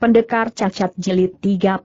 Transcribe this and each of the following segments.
Pendekar Cacat Jilid 36.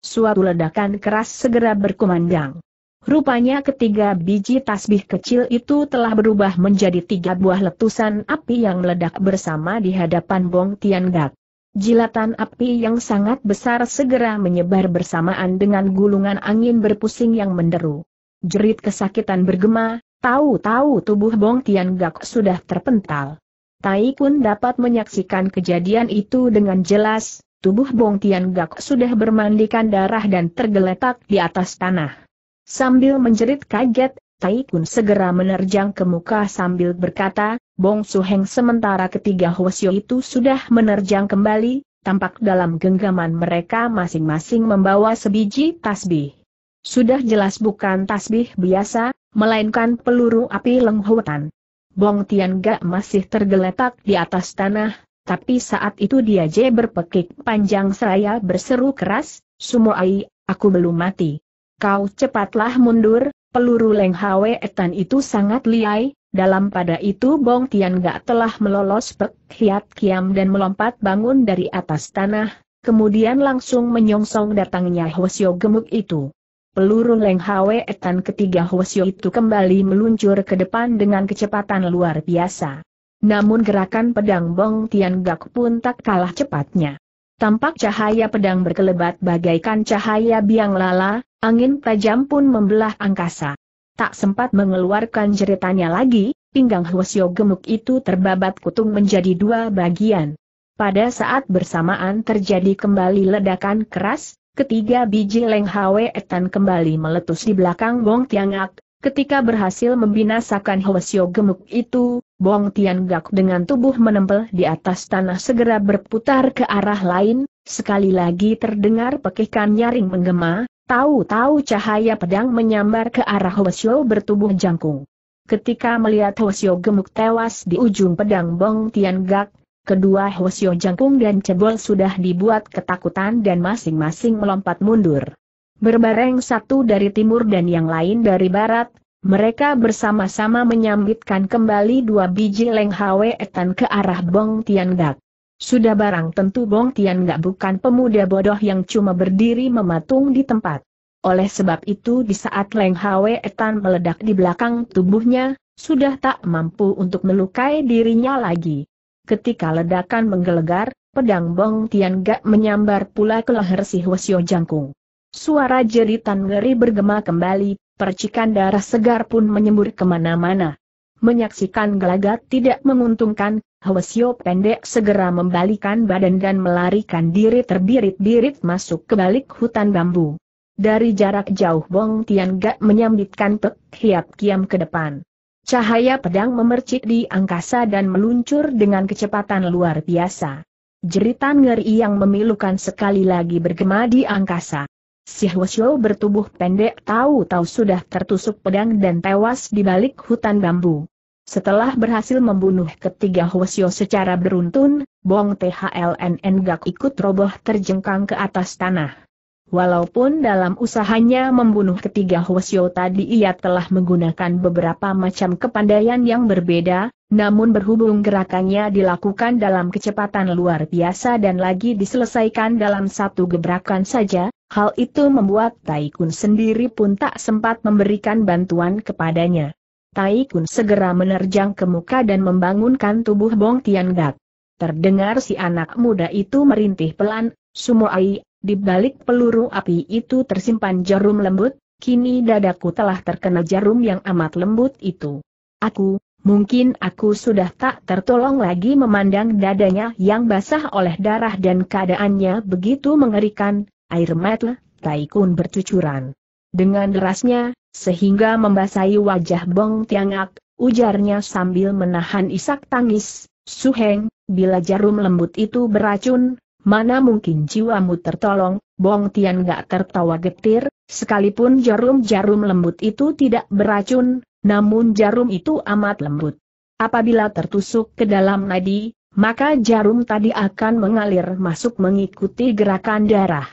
Suatu ledakan keras segera berkumandang. Rupanya ketiga biji tasbih kecil itu telah berubah menjadi tiga buah letusan api yang meledak bersama di hadapan Bong Tian Gak. Jilatan api yang sangat besar segera menyebar bersamaan dengan gulungan angin berpusing yang menderu. Jerit kesakitan bergema, tahu-tahu tubuh Bong Tian Gak sudah terpental. Tai pun dapat menyaksikan kejadian itu dengan jelas, tubuh Bong Tian Gak sudah bermandikan darah dan tergeletak di atas tanah. Sambil menjerit kaget, Tai Kun segera menerjang ke muka sambil berkata, Bong Su Heng sementara ketiga Hwasyo itu sudah menerjang kembali, tampak dalam genggaman mereka masing-masing membawa sebiji tasbih. Sudah jelas bukan tasbih biasa, melainkan peluru api lenghutan. Bong Tian gak masih tergeletak di atas tanah, tapi saat itu dia je berpekik panjang seraya berseru keras, Sumoai, aku belum mati. Kau cepatlah mundur, peluru Leng Hwe Etan itu sangat liai, dalam pada itu Bong Tian gak telah melolos pek hiat kiam dan melompat bangun dari atas tanah, kemudian langsung menyongsong datangnya Hwasyo gemuk itu. Peluru Leng Hwe Etan ketiga Hwasyo itu kembali meluncur ke depan dengan kecepatan luar biasa. Namun gerakan pedang Bong Tian Gak pun tak kalah cepatnya. Tampak cahaya pedang berkelebat bagaikan cahaya biang lala, angin tajam pun membelah angkasa. Tak sempat mengeluarkan jeritannya lagi, pinggang Hwasyo gemuk itu terbabat kutung menjadi dua bagian. Pada saat bersamaan terjadi kembali ledakan keras, Ketiga biji Leng Hwe Etan kembali meletus di belakang Bong tian Tiangak, Ketika berhasil membinasakan Hwasyo gemuk itu, Bong tian Tiangak dengan tubuh menempel di atas tanah segera berputar ke arah lain, sekali lagi terdengar pekikan nyaring menggema, tahu-tahu cahaya pedang menyambar ke arah Hwasyo bertubuh jangkung. Ketika melihat Hwasyo gemuk tewas di ujung pedang Bong tian Tiangak, Kedua Hwasyo Jangkung dan Cebol sudah dibuat ketakutan dan masing-masing melompat mundur. Berbareng satu dari timur dan yang lain dari barat, mereka bersama-sama menyambitkan kembali dua biji Leng Hwe Etan ke arah Bong Tian Gak. Sudah barang tentu Bong Tian Gak bukan pemuda bodoh yang cuma berdiri mematung di tempat. Oleh sebab itu di saat Leng Hwe Etan meledak di belakang tubuhnya, sudah tak mampu untuk melukai dirinya lagi. Ketika ledakan menggelegar, pedang Bong Tian Gak menyambar pula ke leher si Hwasyo Jangkung. Suara jeritan ngeri bergema kembali, percikan darah segar pun menyembur kemana-mana. Menyaksikan gelagat tidak menguntungkan, Hwasyo pendek segera membalikan badan dan melarikan diri terbirit-birit masuk ke balik hutan bambu. Dari jarak jauh Bong Tian Gak menyambitkan pek hiap kiam ke depan. Cahaya pedang memercik di angkasa dan meluncur dengan kecepatan luar biasa. Jeritan ngeri yang memilukan sekali lagi bergema di angkasa. Si Hwasyo bertubuh pendek tahu-tahu sudah tertusuk pedang dan tewas di balik hutan bambu. Setelah berhasil membunuh ketiga Hwasyo secara beruntun, Bong THLNN Gak ikut roboh terjengkang ke atas tanah. Walaupun dalam usahanya membunuh ketiga Hwasyo tadi ia telah menggunakan beberapa macam kepandaian yang berbeda, namun berhubung gerakannya dilakukan dalam kecepatan luar biasa dan lagi diselesaikan dalam satu gebrakan saja, hal itu membuat Taikun sendiri pun tak sempat memberikan bantuan kepadanya. Taikun segera menerjang ke muka dan membangunkan tubuh Bong Tian Gat. Terdengar si anak muda itu merintih pelan, Sumoai, di balik peluru api itu tersimpan jarum lembut, kini dadaku telah terkena jarum yang amat lembut itu. Aku, mungkin aku sudah tak tertolong lagi memandang dadanya yang basah oleh darah dan keadaannya begitu mengerikan, air mata, taikun bercucuran. Dengan derasnya, sehingga membasahi wajah Bong Tiangak, ujarnya sambil menahan isak tangis, Suheng, bila jarum lembut itu beracun, Mana mungkin jiwamu tertolong, Bong Tian gak tertawa getir, sekalipun jarum-jarum lembut itu tidak beracun, namun jarum itu amat lembut. Apabila tertusuk ke dalam nadi, maka jarum tadi akan mengalir masuk mengikuti gerakan darah.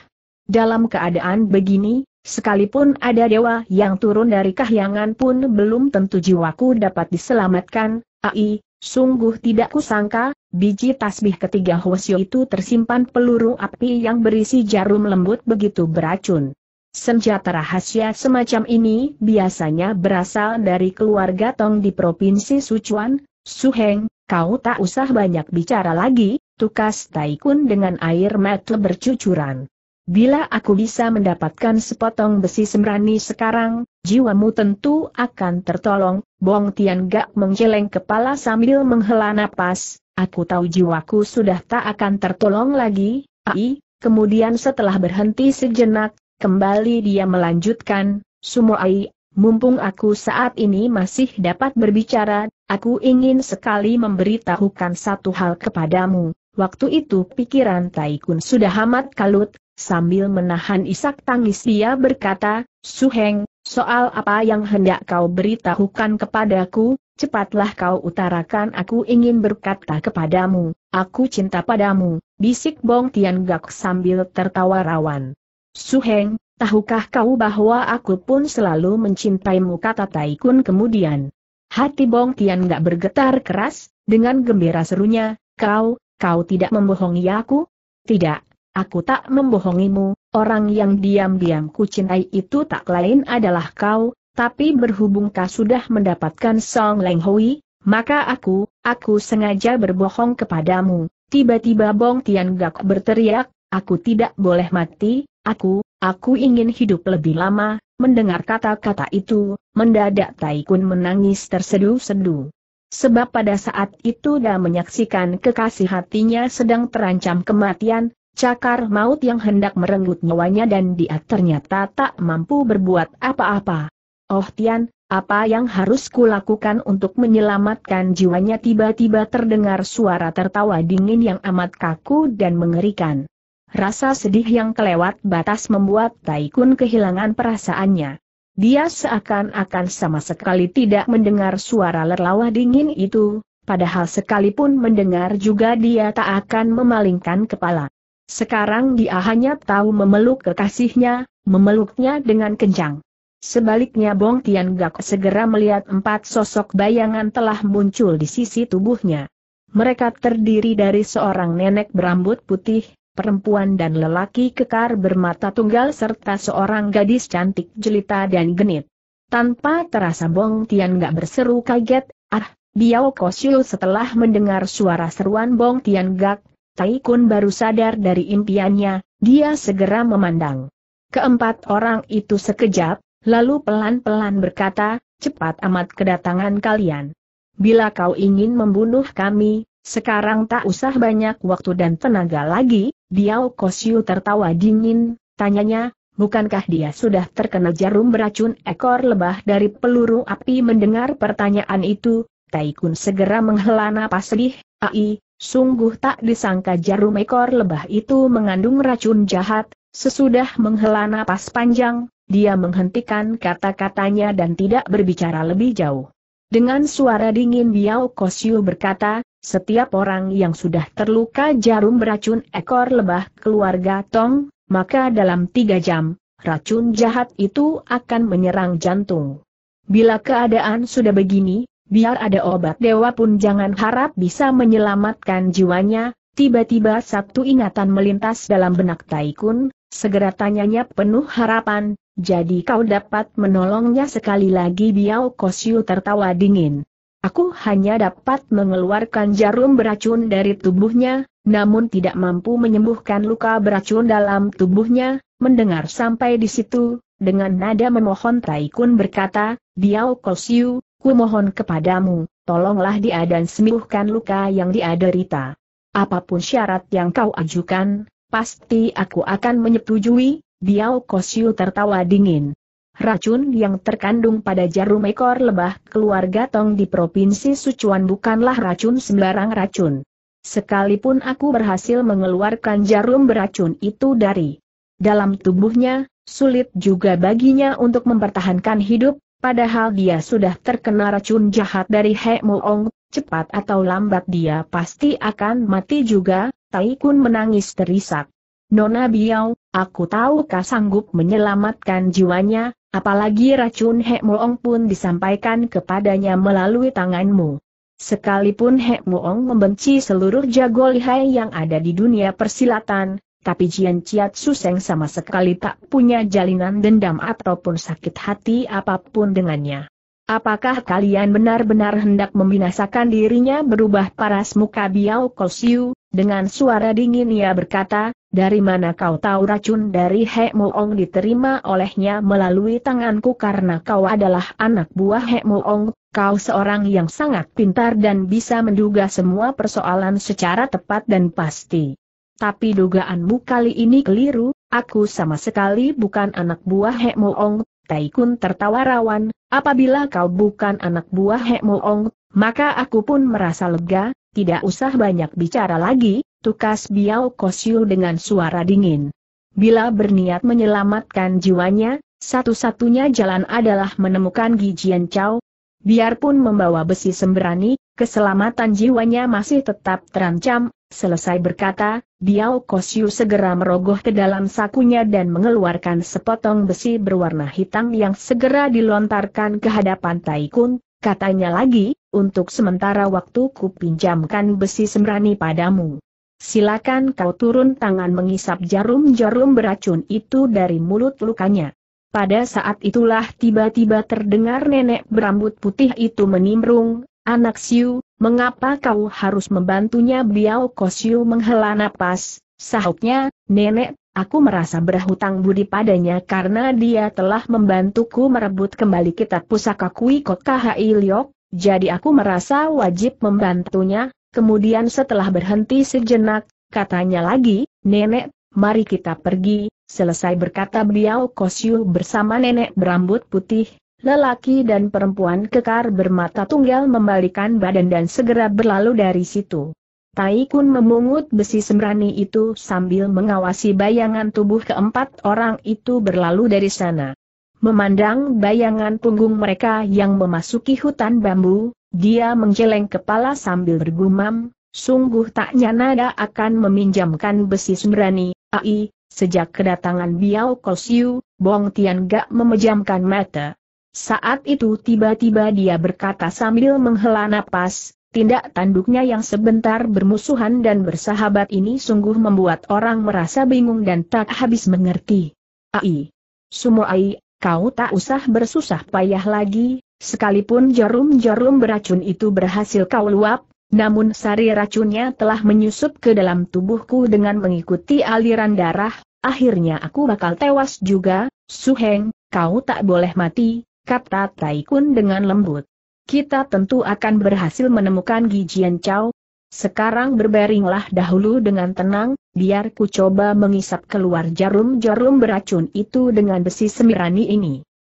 Dalam keadaan begini, Sekalipun ada dewa yang turun dari kahyangan pun belum tentu jiwaku dapat diselamatkan, ai, Sungguh tidak kusangka, biji tasbih ketiga Hwasyo itu tersimpan peluru api yang berisi jarum lembut begitu beracun. Senjata rahasia semacam ini biasanya berasal dari keluarga Tong di Provinsi Sichuan, Heng, kau tak usah banyak bicara lagi, tukas Taikun dengan air mata bercucuran. Bila aku bisa mendapatkan sepotong besi semrani sekarang, jiwamu tentu akan tertolong. Bong Tian Gak menggeleng kepala sambil menghela napas, aku tahu jiwaku sudah tak akan tertolong lagi, ai. Kemudian setelah berhenti sejenak, kembali dia melanjutkan, Sumo ai, mumpung aku saat ini masih dapat berbicara, aku ingin sekali memberitahukan satu hal kepadamu. Waktu itu pikiran Taikun sudah amat kalut, Sambil menahan isak tangis dia berkata, Suheng, soal apa yang hendak kau beritahukan kepadaku, cepatlah kau utarakan aku ingin berkata kepadamu, aku cinta padamu, bisik Bong Tian Gak sambil tertawa rawan. Suheng, tahukah kau bahwa aku pun selalu mencintaimu kata Taikun kemudian. Hati Bong Tian Gak bergetar keras, dengan gembira serunya, kau, kau tidak membohongi aku? Tidak, Aku tak membohongimu, orang yang diam-diam kucintai itu tak lain adalah kau, tapi berhubung kau sudah mendapatkan Song Leng Hui, maka aku, aku sengaja berbohong kepadamu. Tiba-tiba Bong Tian Gak berteriak, aku tidak boleh mati, aku, aku ingin hidup lebih lama, mendengar kata-kata itu, mendadak Taikun menangis terseduh-seduh. Sebab pada saat itu dia menyaksikan kekasih hatinya sedang terancam kematian, cakar maut yang hendak merenggut nyawanya dan dia ternyata tak mampu berbuat apa-apa. Oh Tian, apa yang harus kulakukan untuk menyelamatkan jiwanya tiba-tiba terdengar suara tertawa dingin yang amat kaku dan mengerikan. Rasa sedih yang kelewat batas membuat Taikun kehilangan perasaannya. Dia seakan-akan sama sekali tidak mendengar suara lerlawa dingin itu, padahal sekalipun mendengar juga dia tak akan memalingkan kepala. Sekarang dia hanya tahu memeluk kekasihnya, memeluknya dengan kencang. Sebaliknya Bong Tian Gak segera melihat empat sosok bayangan telah muncul di sisi tubuhnya. Mereka terdiri dari seorang nenek berambut putih, perempuan dan lelaki kekar bermata tunggal serta seorang gadis cantik jelita dan genit. Tanpa terasa Bong Tian gak berseru kaget, ah, Biao Kosio setelah mendengar suara seruan Bong Tian Gak, Tai Kun baru sadar dari impiannya, dia segera memandang. Keempat orang itu sekejap, lalu pelan-pelan berkata, cepat amat kedatangan kalian. Bila kau ingin membunuh kami, sekarang tak usah banyak waktu dan tenaga lagi, Diao Kosyu tertawa dingin, tanyanya, bukankah dia sudah terkena jarum beracun ekor lebah dari peluru api mendengar pertanyaan itu, Taikun segera menghela napas sedih, ai, Sungguh tak disangka jarum ekor lebah itu mengandung racun jahat, sesudah menghela napas panjang, dia menghentikan kata-katanya dan tidak berbicara lebih jauh. Dengan suara dingin Biao Kosyu berkata, setiap orang yang sudah terluka jarum beracun ekor lebah keluarga Tong, maka dalam tiga jam, racun jahat itu akan menyerang jantung. Bila keadaan sudah begini, biar ada obat dewa pun jangan harap bisa menyelamatkan jiwanya, tiba-tiba satu ingatan melintas dalam benak Taikun, segera tanyanya penuh harapan, jadi kau dapat menolongnya sekali lagi Biao Kosyu tertawa dingin. Aku hanya dapat mengeluarkan jarum beracun dari tubuhnya, namun tidak mampu menyembuhkan luka beracun dalam tubuhnya, mendengar sampai di situ, dengan nada memohon Taikun berkata, Biao Kosyu, mohon kepadamu, tolonglah dia dan sembuhkan luka yang dia derita. Apapun syarat yang kau ajukan, pasti aku akan menyetujui, Biao Kosyu tertawa dingin. Racun yang terkandung pada jarum ekor lebah keluarga Tong di Provinsi Sichuan bukanlah racun sembarang racun. Sekalipun aku berhasil mengeluarkan jarum beracun itu dari dalam tubuhnya, sulit juga baginya untuk mempertahankan hidup, Padahal dia sudah terkena racun jahat dari He Moong, cepat atau lambat dia pasti akan mati juga, Taikun menangis terisak. Nona Biao, aku tahu kau sanggup menyelamatkan jiwanya, apalagi racun He Moong pun disampaikan kepadanya melalui tanganmu. Sekalipun Hek Muong membenci seluruh jago lihai yang ada di dunia persilatan, tapi Jian suseng Suseng sama sekali tak punya jalinan dendam ataupun sakit hati apapun dengannya. Apakah kalian benar-benar hendak membinasakan dirinya berubah paras muka Biao Kosiu? Dengan suara dingin ia berkata, dari mana kau tahu racun dari He Moong diterima olehnya melalui tanganku karena kau adalah anak buah He Moong, kau seorang yang sangat pintar dan bisa menduga semua persoalan secara tepat dan pasti. Tapi dugaanmu kali ini keliru, aku sama sekali bukan anak buah Hek Moong, Taikun tertawa rawan, apabila kau bukan anak buah Hek Moong, maka aku pun merasa lega, tidak usah banyak bicara lagi, tukas Biao Kosyu dengan suara dingin. Bila berniat menyelamatkan jiwanya, satu-satunya jalan adalah menemukan Gijian Chow. Biarpun membawa besi sembrani, keselamatan jiwanya masih tetap terancam, selesai berkata, Biao Kosyu segera merogoh ke dalam sakunya dan mengeluarkan sepotong besi berwarna hitam yang segera dilontarkan ke hadapan Taikun, katanya lagi, untuk sementara waktu ku pinjamkan besi sembrani padamu. Silakan kau turun tangan mengisap jarum-jarum beracun itu dari mulut lukanya. Pada saat itulah tiba-tiba terdengar nenek berambut putih itu menimbrung, Anak Siu, mengapa kau harus membantunya Biao Kosiu menghela napas, sahutnya, nenek, aku merasa berhutang budi padanya karena dia telah membantuku merebut kembali kitab pusaka Kui Kot KHI Liok, jadi aku merasa wajib membantunya, kemudian setelah berhenti sejenak, katanya lagi, nenek, mari kita pergi, selesai berkata Biao Kosiu bersama nenek berambut putih, Lelaki dan perempuan kekar bermata tunggal membalikan badan dan segera berlalu dari situ. Tai Kun memungut besi sembrani itu sambil mengawasi bayangan tubuh keempat orang itu berlalu dari sana. Memandang bayangan punggung mereka yang memasuki hutan bambu, dia menggeleng kepala sambil bergumam, sungguh tak nyanada akan meminjamkan besi sembrani, ai, sejak kedatangan Biao Kosiu, Bong Tian gak memejamkan mata. Saat itu tiba-tiba dia berkata sambil menghela napas, tindak tanduknya yang sebentar bermusuhan dan bersahabat ini sungguh membuat orang merasa bingung dan tak habis mengerti. Ai. Sumo Ai, kau tak usah bersusah payah lagi, sekalipun jarum-jarum beracun itu berhasil kau luap, namun sari racunnya telah menyusup ke dalam tubuhku dengan mengikuti aliran darah, akhirnya aku bakal tewas juga, Suheng, kau tak boleh mati, kata Taikun dengan lembut. Kita tentu akan berhasil menemukan Gijian Chow. Sekarang berbaringlah dahulu dengan tenang, biar ku coba mengisap keluar jarum-jarum beracun itu dengan besi semirani ini.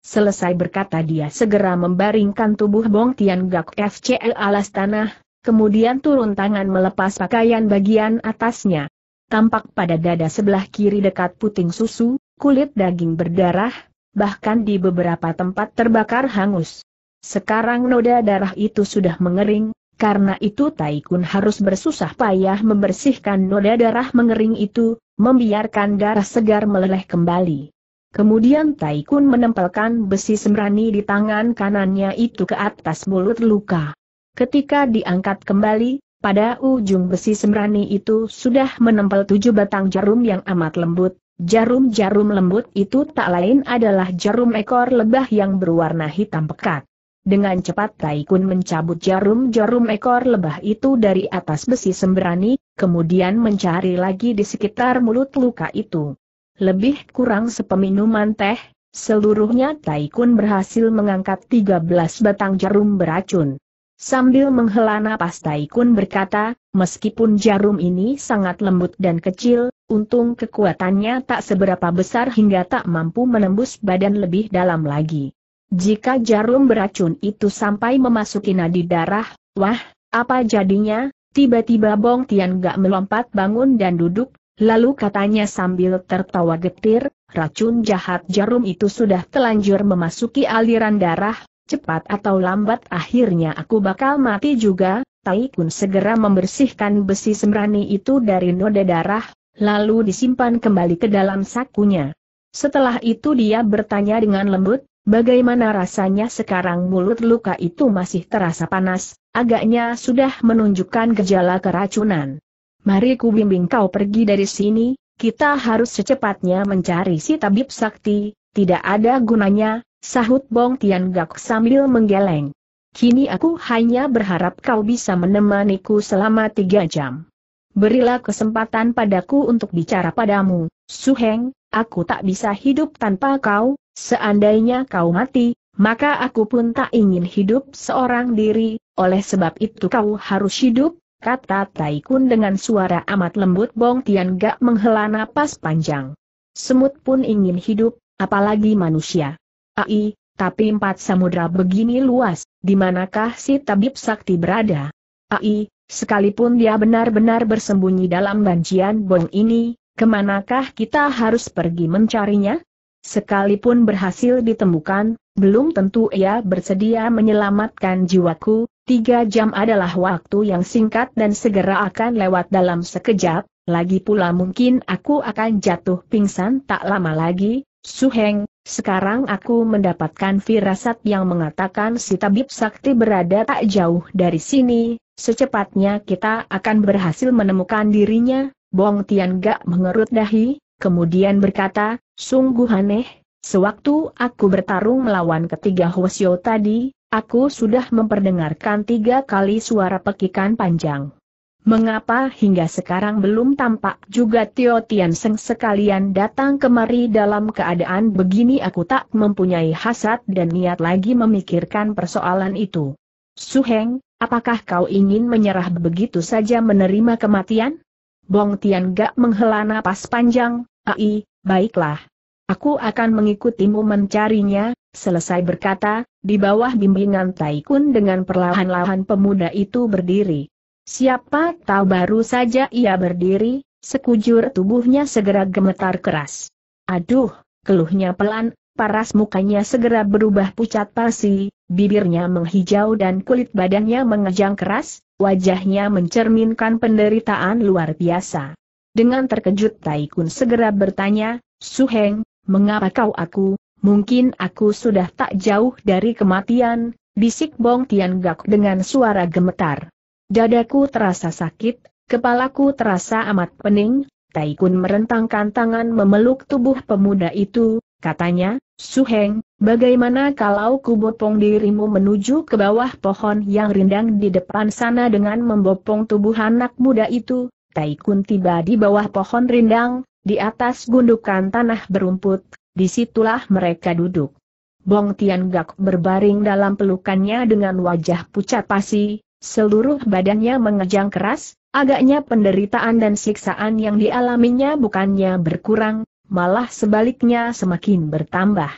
Selesai berkata dia segera membaringkan tubuh Bong Tian Gak FCL alas tanah, kemudian turun tangan melepas pakaian bagian atasnya. Tampak pada dada sebelah kiri dekat puting susu, kulit daging berdarah, bahkan di beberapa tempat terbakar hangus. Sekarang noda darah itu sudah mengering, karena itu Taikun harus bersusah payah membersihkan noda darah mengering itu, membiarkan darah segar meleleh kembali. Kemudian Taikun menempelkan besi semrani di tangan kanannya itu ke atas mulut luka. Ketika diangkat kembali, pada ujung besi semrani itu sudah menempel tujuh batang jarum yang amat lembut, Jarum-jarum lembut itu tak lain adalah jarum ekor lebah yang berwarna hitam pekat. Dengan cepat Taikun mencabut jarum-jarum ekor lebah itu dari atas besi sembrani, kemudian mencari lagi di sekitar mulut luka itu. Lebih kurang sepeminuman teh, seluruhnya Taikun berhasil mengangkat 13 batang jarum beracun. Sambil menghela napas Taikun berkata, meskipun jarum ini sangat lembut dan kecil, untung kekuatannya tak seberapa besar hingga tak mampu menembus badan lebih dalam lagi. Jika jarum beracun itu sampai memasuki nadi darah, wah, apa jadinya? Tiba-tiba Bong Tian gak melompat bangun dan duduk, lalu katanya sambil tertawa getir, racun jahat jarum itu sudah telanjur memasuki aliran darah, cepat atau lambat akhirnya aku bakal mati juga, Taikun segera membersihkan besi sembrani itu dari noda darah, lalu disimpan kembali ke dalam sakunya. Setelah itu dia bertanya dengan lembut, bagaimana rasanya sekarang mulut luka itu masih terasa panas, agaknya sudah menunjukkan gejala keracunan. Mari ku bimbing kau pergi dari sini, kita harus secepatnya mencari si tabib sakti, tidak ada gunanya, sahut Bong Tian Gak sambil menggeleng. Kini aku hanya berharap kau bisa menemaniku selama tiga jam. Berilah kesempatan padaku untuk bicara padamu, Suheng, aku tak bisa hidup tanpa kau, seandainya kau mati, maka aku pun tak ingin hidup seorang diri, oleh sebab itu kau harus hidup, kata Taikun dengan suara amat lembut Bong Tian Gak menghela napas panjang. Semut pun ingin hidup, apalagi manusia. Ai, tapi empat samudra begini luas, di manakah si tabib sakti berada? Ai, sekalipun dia benar-benar bersembunyi dalam banjian bom ini, kemanakah kita harus pergi mencarinya? Sekalipun berhasil ditemukan, belum tentu ia bersedia menyelamatkan jiwaku, tiga jam adalah waktu yang singkat dan segera akan lewat dalam sekejap, lagi pula mungkin aku akan jatuh pingsan tak lama lagi, Suheng, sekarang aku mendapatkan firasat yang mengatakan si tabib sakti berada tak jauh dari sini, secepatnya kita akan berhasil menemukan dirinya, Bong Tian Gak mengerut dahi, kemudian berkata, sungguh aneh, sewaktu aku bertarung melawan ketiga Hwasyo tadi, aku sudah memperdengarkan tiga kali suara pekikan panjang. Mengapa hingga sekarang belum tampak juga Tio Tian Seng sekalian datang kemari dalam keadaan begini aku tak mempunyai hasad dan niat lagi memikirkan persoalan itu. Suheng, apakah kau ingin menyerah begitu saja menerima kematian? Bong Tian gak menghela napas panjang, ai, baiklah. Aku akan mengikutimu mencarinya, selesai berkata, di bawah bimbingan Taikun dengan perlahan-lahan pemuda itu berdiri. Siapa tahu baru saja ia berdiri, sekujur tubuhnya segera gemetar keras. Aduh, keluhnya pelan, paras mukanya segera berubah pucat pasi, bibirnya menghijau dan kulit badannya mengejang keras, wajahnya mencerminkan penderitaan luar biasa. Dengan terkejut Taikun segera bertanya, Suheng, mengapa kau aku, mungkin aku sudah tak jauh dari kematian, bisik Bong Tian Gak dengan suara gemetar. Dadaku terasa sakit, kepalaku terasa amat pening, Taikun merentangkan tangan memeluk tubuh pemuda itu, katanya, Suheng, bagaimana kalau kubopong dirimu menuju ke bawah pohon yang rindang di depan sana dengan membopong tubuh anak muda itu? Taikun tiba di bawah pohon rindang, di atas gundukan tanah berumput, disitulah mereka duduk. Bong Tian Gak berbaring dalam pelukannya dengan wajah pucat pasi, Seluruh badannya mengejang keras, agaknya penderitaan dan siksaan yang dialaminya bukannya berkurang, malah sebaliknya semakin bertambah.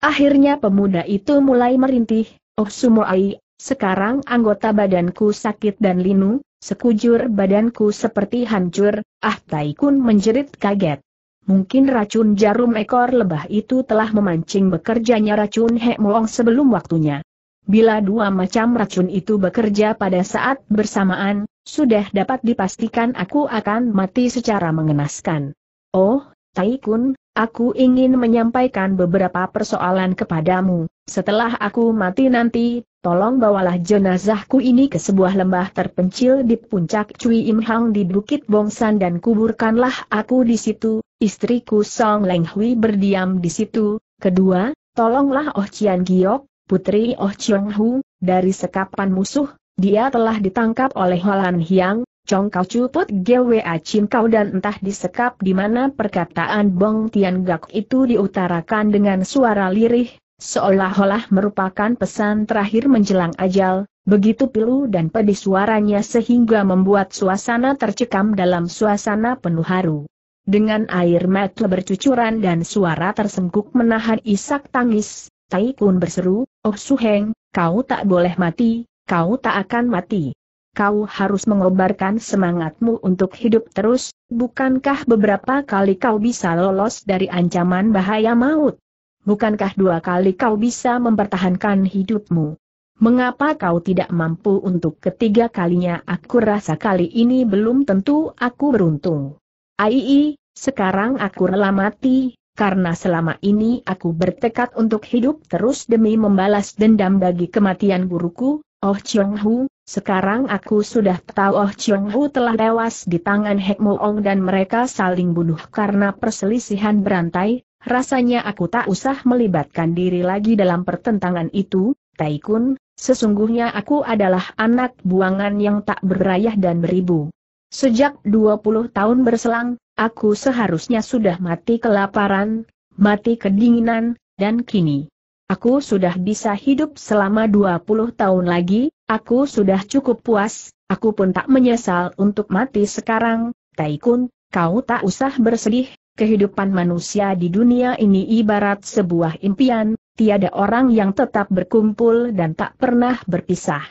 Akhirnya pemuda itu mulai merintih, Oh Sumoai, sekarang anggota badanku sakit dan linu, sekujur badanku seperti hancur, ah Taikun menjerit kaget. Mungkin racun jarum ekor lebah itu telah memancing bekerjanya racun Hekmoong sebelum waktunya. Bila dua macam racun itu bekerja pada saat bersamaan, sudah dapat dipastikan aku akan mati secara mengenaskan. Oh, Taikun, aku ingin menyampaikan beberapa persoalan kepadamu. Setelah aku mati nanti, tolong bawalah jenazahku ini ke sebuah lembah terpencil di puncak Cui Im di Bukit Bongsan dan kuburkanlah aku di situ. Istriku Song Leng Hui berdiam di situ. Kedua, tolonglah Oh Cian Giok, Putri Oh Chong Hu, dari sekapan musuh, dia telah ditangkap oleh Holan Hiang, Chong Kau Cuput GWA Chin Kau dan entah disekap di mana perkataan Bong Tian Gak itu diutarakan dengan suara lirih, seolah-olah merupakan pesan terakhir menjelang ajal, begitu pilu dan pedih suaranya sehingga membuat suasana tercekam dalam suasana penuh haru. Dengan air mata bercucuran dan suara tersengkuk menahan isak tangis, Tai Kun berseru, Oh Suheng, kau tak boleh mati, kau tak akan mati. Kau harus mengobarkan semangatmu untuk hidup terus, bukankah beberapa kali kau bisa lolos dari ancaman bahaya maut? Bukankah dua kali kau bisa mempertahankan hidupmu? Mengapa kau tidak mampu untuk ketiga kalinya aku rasa kali ini belum tentu aku beruntung. Aii, sekarang aku rela mati, karena selama ini aku bertekad untuk hidup terus demi membalas dendam bagi kematian guruku, Oh Chiong Hu, sekarang aku sudah tahu Oh Chiong Hu telah tewas di tangan Hek Ong dan mereka saling bunuh karena perselisihan berantai, rasanya aku tak usah melibatkan diri lagi dalam pertentangan itu, Taikun, sesungguhnya aku adalah anak buangan yang tak berayah dan beribu. Sejak 20 tahun berselang, aku seharusnya sudah mati kelaparan, mati kedinginan, dan kini. Aku sudah bisa hidup selama 20 tahun lagi, aku sudah cukup puas, aku pun tak menyesal untuk mati sekarang, Taikun, kau tak usah bersedih, kehidupan manusia di dunia ini ibarat sebuah impian, tiada orang yang tetap berkumpul dan tak pernah berpisah.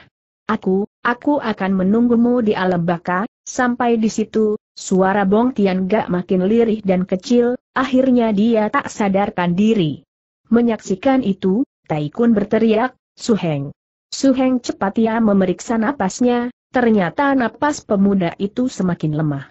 Aku, aku akan menunggumu di alam baka, Sampai di situ, suara Bong Tian Gak makin lirih dan kecil, akhirnya dia tak sadarkan diri. Menyaksikan itu, Taikun berteriak, Suheng. Suheng cepat ia ya memeriksa napasnya, ternyata napas pemuda itu semakin lemah.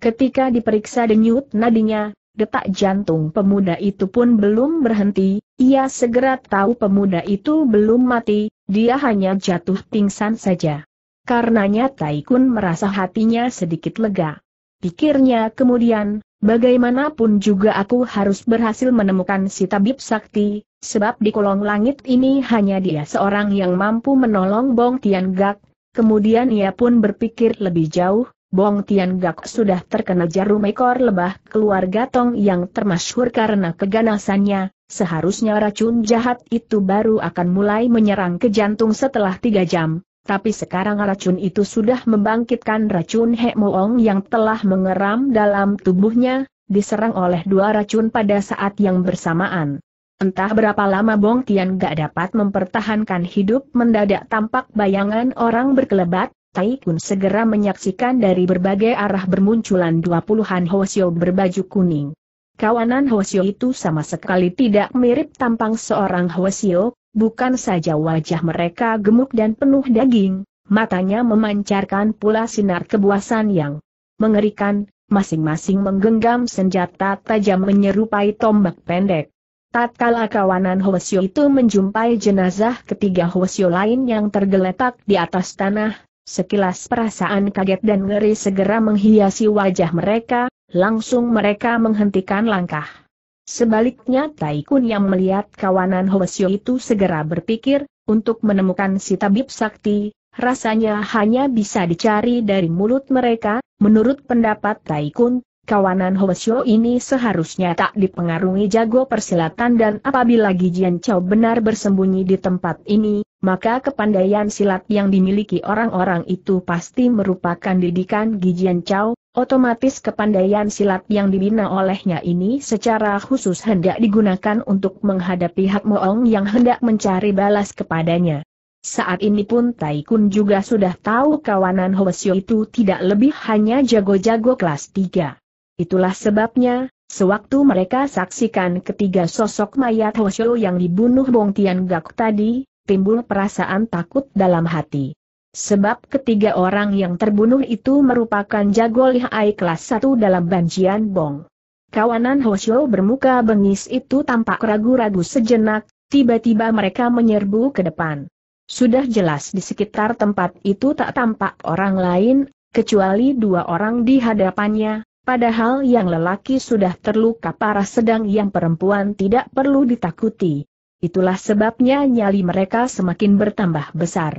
Ketika diperiksa denyut nadinya, detak jantung pemuda itu pun belum berhenti, ia segera tahu pemuda itu belum mati, dia hanya jatuh pingsan saja. Karenanya Taikun merasa hatinya sedikit lega. Pikirnya kemudian, bagaimanapun juga aku harus berhasil menemukan si tabib sakti, sebab di kolong langit ini hanya dia seorang yang mampu menolong Bong Tian Gak. Kemudian ia pun berpikir lebih jauh, Bong Tian Gak sudah terkena jarum ekor lebah keluarga Tong yang termasyhur karena keganasannya, seharusnya racun jahat itu baru akan mulai menyerang ke jantung setelah tiga jam, tapi sekarang racun itu sudah membangkitkan racun Hekmoong yang telah mengeram dalam tubuhnya, diserang oleh dua racun pada saat yang bersamaan. Entah berapa lama Bong Tian gak dapat mempertahankan hidup mendadak tampak bayangan orang berkelebat, Tai Kun segera menyaksikan dari berbagai arah bermunculan dua puluhan Hoshio berbaju kuning. Kawanan Hoshio itu sama sekali tidak mirip tampang seorang Hoshio, Bukan saja wajah mereka gemuk dan penuh daging, matanya memancarkan pula sinar kebuasan yang mengerikan, masing-masing menggenggam senjata tajam menyerupai tombak pendek. Tatkala kawanan Hwasyo itu menjumpai jenazah ketiga Hwasyo lain yang tergeletak di atas tanah, sekilas perasaan kaget dan ngeri segera menghiasi wajah mereka, langsung mereka menghentikan langkah. Sebaliknya Taikun yang melihat kawanan Hwasyo itu segera berpikir, untuk menemukan si tabib sakti, rasanya hanya bisa dicari dari mulut mereka, menurut pendapat Taikun, kawanan Hoesio ini seharusnya tak dipengaruhi jago persilatan dan apabila Gijian Chow benar bersembunyi di tempat ini, maka kepandaian silat yang dimiliki orang-orang itu pasti merupakan didikan Gijian Chow, otomatis kepandaian silat yang dibina olehnya ini secara khusus hendak digunakan untuk menghadapi Hak Moong yang hendak mencari balas kepadanya. Saat ini pun Tai juga sudah tahu kawanan Hoesio itu tidak lebih hanya jago-jago kelas 3. Itulah sebabnya, sewaktu mereka saksikan ketiga sosok mayat Hoshio yang dibunuh Bong Tian Gak tadi, timbul perasaan takut dalam hati. Sebab ketiga orang yang terbunuh itu merupakan jago lihai kelas satu dalam banjian Bong. Kawanan Hoshio bermuka bengis itu tampak ragu-ragu sejenak, tiba-tiba mereka menyerbu ke depan. Sudah jelas di sekitar tempat itu tak tampak orang lain, kecuali dua orang di hadapannya, Padahal yang lelaki sudah terluka parah sedang yang perempuan tidak perlu ditakuti. Itulah sebabnya nyali mereka semakin bertambah besar.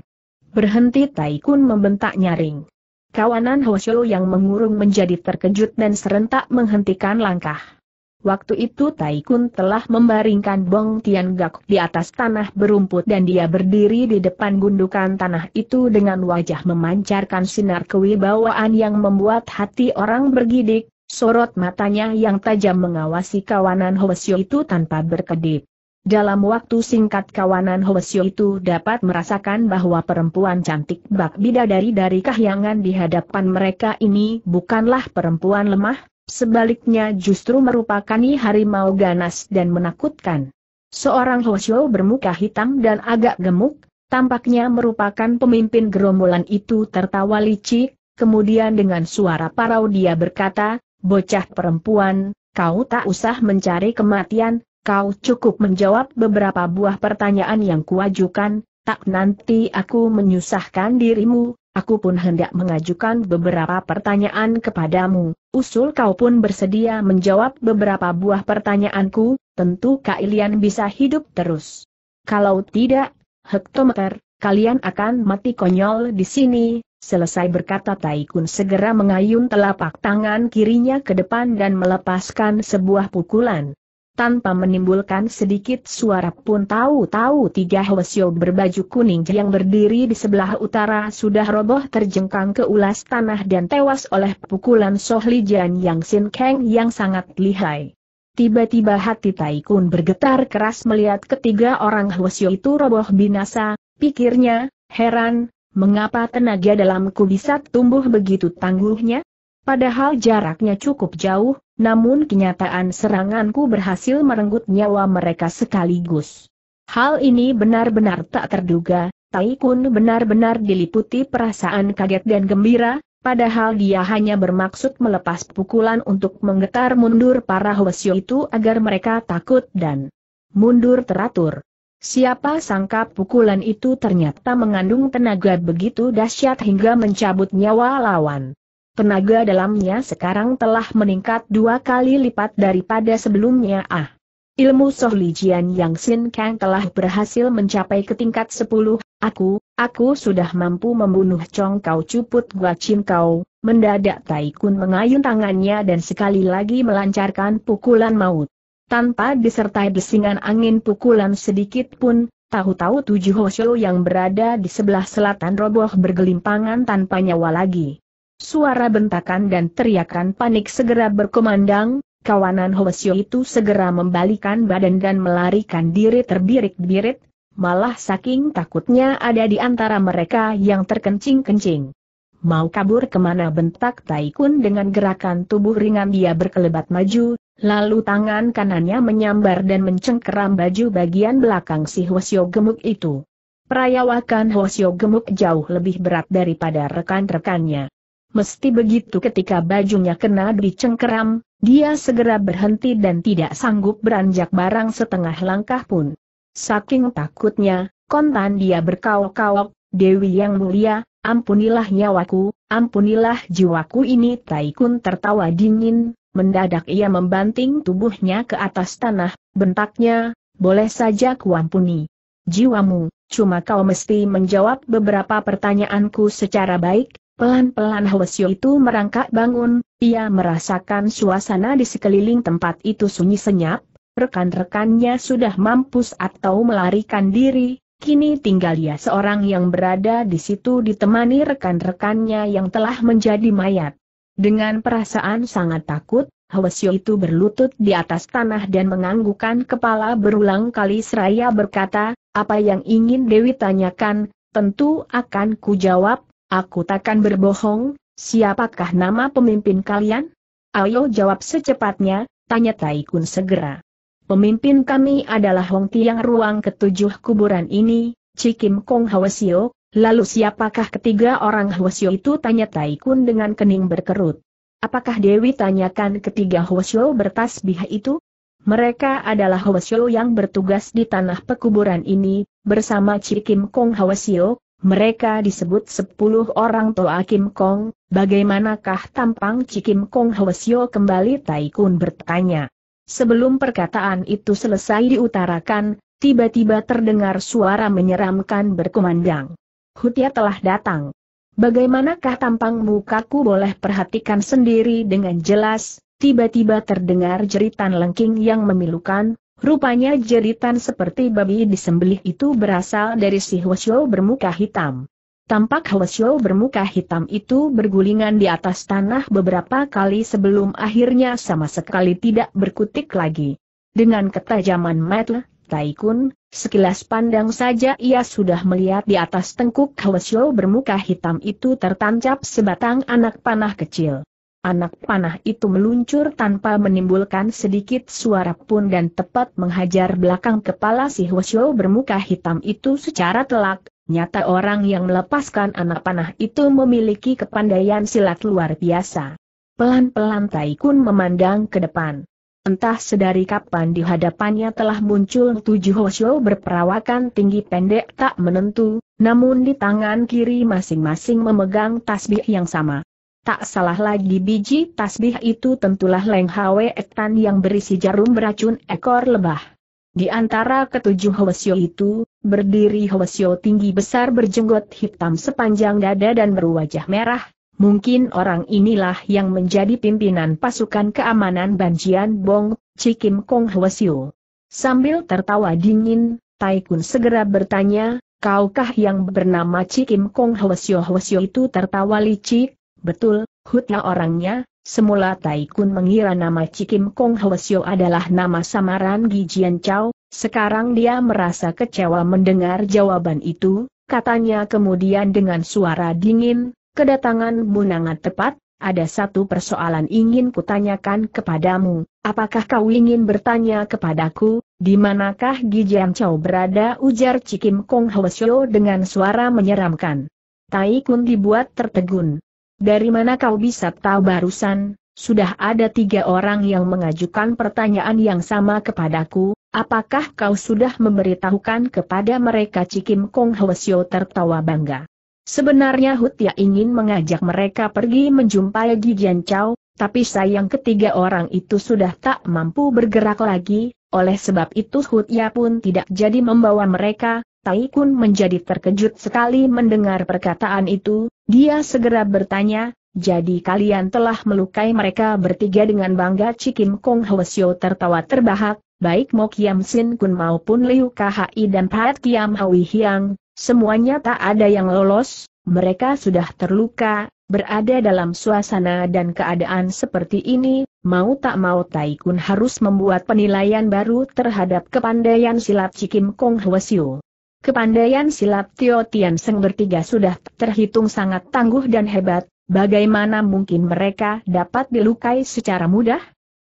Berhenti Taikun membentak nyaring. Kawanan Hoshio yang mengurung menjadi terkejut dan serentak menghentikan langkah. Waktu itu Taikun telah membaringkan Bong Tian Gak di atas tanah berumput dan dia berdiri di depan gundukan tanah itu dengan wajah memancarkan sinar kewibawaan yang membuat hati orang bergidik, sorot matanya yang tajam mengawasi kawanan Hoesio itu tanpa berkedip. Dalam waktu singkat kawanan Hoesio itu dapat merasakan bahwa perempuan cantik bak bidadari dari kahyangan di hadapan mereka ini bukanlah perempuan lemah, Sebaliknya justru merupakan harimau ganas dan menakutkan. Seorang Hoshio bermuka hitam dan agak gemuk, tampaknya merupakan pemimpin gerombolan itu tertawa licik, kemudian dengan suara parau dia berkata, Bocah perempuan, kau tak usah mencari kematian, kau cukup menjawab beberapa buah pertanyaan yang kuajukan, tak nanti aku menyusahkan dirimu, Aku pun hendak mengajukan beberapa pertanyaan kepadamu, usul kau pun bersedia menjawab beberapa buah pertanyaanku, tentu kalian bisa hidup terus. Kalau tidak, hektometer, kalian akan mati konyol di sini, selesai berkata Taikun segera mengayun telapak tangan kirinya ke depan dan melepaskan sebuah pukulan tanpa menimbulkan sedikit suara pun tahu-tahu tiga Hwasyo berbaju kuning yang berdiri di sebelah utara sudah roboh terjengkang ke ulas tanah dan tewas oleh pukulan Sohli Jian Yang Sin Kang yang sangat lihai. Tiba-tiba hati Taikun bergetar keras melihat ketiga orang Hwasyo itu roboh binasa, pikirnya, heran, mengapa tenaga dalamku bisa tumbuh begitu tangguhnya? Padahal jaraknya cukup jauh, namun kenyataan seranganku berhasil merenggut nyawa mereka sekaligus. Hal ini benar-benar tak terduga, Taikun benar-benar diliputi perasaan kaget dan gembira, padahal dia hanya bermaksud melepas pukulan untuk menggetar mundur para Hwasyo itu agar mereka takut dan mundur teratur. Siapa sangka pukulan itu ternyata mengandung tenaga begitu dahsyat hingga mencabut nyawa lawan. Tenaga dalamnya sekarang telah meningkat dua kali lipat daripada sebelumnya ah. Ilmu Sohlijian Yang Sin Kang telah berhasil mencapai ke tingkat 10, aku, aku sudah mampu membunuh Chong Kau Cuput Gua Chin Kau, mendadak Taikun mengayun tangannya dan sekali lagi melancarkan pukulan maut. Tanpa disertai desingan angin pukulan sedikit pun, tahu-tahu tujuh Hosyo yang berada di sebelah selatan roboh bergelimpangan tanpa nyawa lagi. Suara bentakan dan teriakan panik segera berkumandang, kawanan Hoesyo itu segera membalikan badan dan melarikan diri terbirit-birit, malah saking takutnya ada di antara mereka yang terkencing-kencing. Mau kabur kemana bentak Taikun dengan gerakan tubuh ringan dia berkelebat maju, lalu tangan kanannya menyambar dan mencengkeram baju bagian belakang si Hoesyo gemuk itu. Perayawakan Hoesyo gemuk jauh lebih berat daripada rekan-rekannya. Mesti begitu ketika bajunya kena dicengkeram, dia segera berhenti dan tidak sanggup beranjak barang setengah langkah pun. Saking takutnya, kontan dia berkaok-kaok, Dewi yang mulia, ampunilah nyawaku, ampunilah jiwaku ini Taikun tertawa dingin, mendadak ia membanting tubuhnya ke atas tanah, bentaknya, boleh saja kuampuni. Jiwamu, cuma kau mesti menjawab beberapa pertanyaanku secara baik, Pelan-pelan Hwasyo itu merangkak bangun, ia merasakan suasana di sekeliling tempat itu sunyi senyap, rekan-rekannya sudah mampus atau melarikan diri, kini tinggal ia seorang yang berada di situ ditemani rekan-rekannya yang telah menjadi mayat. Dengan perasaan sangat takut, Hwasyo itu berlutut di atas tanah dan menganggukkan kepala berulang kali seraya berkata, apa yang ingin Dewi tanyakan, tentu akan kujawab, Aku takkan berbohong, siapakah nama pemimpin kalian? Ayo jawab secepatnya, tanya Taikun segera. Pemimpin kami adalah Hong Tiang Ruang ketujuh kuburan ini, Cikim Kong Hwasio, lalu siapakah ketiga orang Hwasio itu tanya Taikun dengan kening berkerut. Apakah Dewi tanyakan ketiga Hwasio bertasbih itu? Mereka adalah Hwasio yang bertugas di tanah pekuburan ini, bersama Cikim Kong Hwasio, mereka disebut sepuluh orang Toa Kim Kong, bagaimanakah tampang Cikim Kong Hwasyo kembali Taikun bertanya. Sebelum perkataan itu selesai diutarakan, tiba-tiba terdengar suara menyeramkan berkumandang. Hutia telah datang. Bagaimanakah tampang mukaku boleh perhatikan sendiri dengan jelas, tiba-tiba terdengar jeritan lengking yang memilukan, Rupanya jeritan seperti babi disembelih itu berasal dari si Hwasyo bermuka hitam. Tampak Hwasyo bermuka hitam itu bergulingan di atas tanah beberapa kali sebelum akhirnya sama sekali tidak berkutik lagi. Dengan ketajaman mata, Taikun, sekilas pandang saja ia sudah melihat di atas tengkuk Hwasyo bermuka hitam itu tertancap sebatang anak panah kecil. Anak panah itu meluncur tanpa menimbulkan sedikit suara pun dan tepat menghajar belakang kepala si Hwasyo bermuka hitam itu secara telak. Nyata orang yang melepaskan anak panah itu memiliki kepandaian silat luar biasa. Pelan-pelan Taikun memandang ke depan. Entah sedari kapan di hadapannya telah muncul tujuh Hwasyo berperawakan tinggi pendek tak menentu, namun di tangan kiri masing-masing memegang tasbih yang sama. Tak salah lagi biji tasbih itu tentulah Leng Hwe Etan yang berisi jarum beracun ekor lebah. Di antara ketujuh Hwasyo itu, berdiri Hwasyo tinggi besar berjenggot hitam sepanjang dada dan berwajah merah, Mungkin orang inilah yang menjadi pimpinan pasukan keamanan Banjian Bong, Cikim Kong Hwasyo. Sambil tertawa dingin, Taikun segera bertanya, kaukah yang bernama Cikim Kong Hwasyo Hwasyo itu tertawa licik, Betul, Hutna orangnya, semula Taikun mengira nama Cikim Kong Hwasyo adalah nama samaran Gijian Chow, sekarang dia merasa kecewa mendengar jawaban itu, katanya kemudian dengan suara dingin, kedatanganmu sangat tepat, ada satu persoalan ingin kutanyakan kepadamu, apakah kau ingin bertanya kepadaku, di manakah Gijian Chow berada ujar Cikim Kong Hwasyo dengan suara menyeramkan. Tai Kun dibuat tertegun. Dari mana kau bisa tahu barusan, sudah ada tiga orang yang mengajukan pertanyaan yang sama kepadaku, apakah kau sudah memberitahukan kepada mereka Cikim Kong Hwasyo tertawa bangga. Sebenarnya Hutia ingin mengajak mereka pergi menjumpai Gijian Chow, tapi sayang ketiga orang itu sudah tak mampu bergerak lagi, oleh sebab itu Hutia pun tidak jadi membawa mereka, Tai Kun menjadi terkejut sekali mendengar perkataan itu, dia segera bertanya, jadi kalian telah melukai mereka bertiga dengan bangga Cikim Kong Hwasyo tertawa terbahak, baik Mok Yam Sin Kun maupun Liu Khai dan Pat Kiam Awi Hiang, semuanya tak ada yang lolos, mereka sudah terluka, berada dalam suasana dan keadaan seperti ini, mau tak mau Tai Kun harus membuat penilaian baru terhadap kepandaian silat Cikim Kong Hwasyo. Kepandaian silat Tio Seng bertiga sudah terhitung sangat tangguh dan hebat, bagaimana mungkin mereka dapat dilukai secara mudah?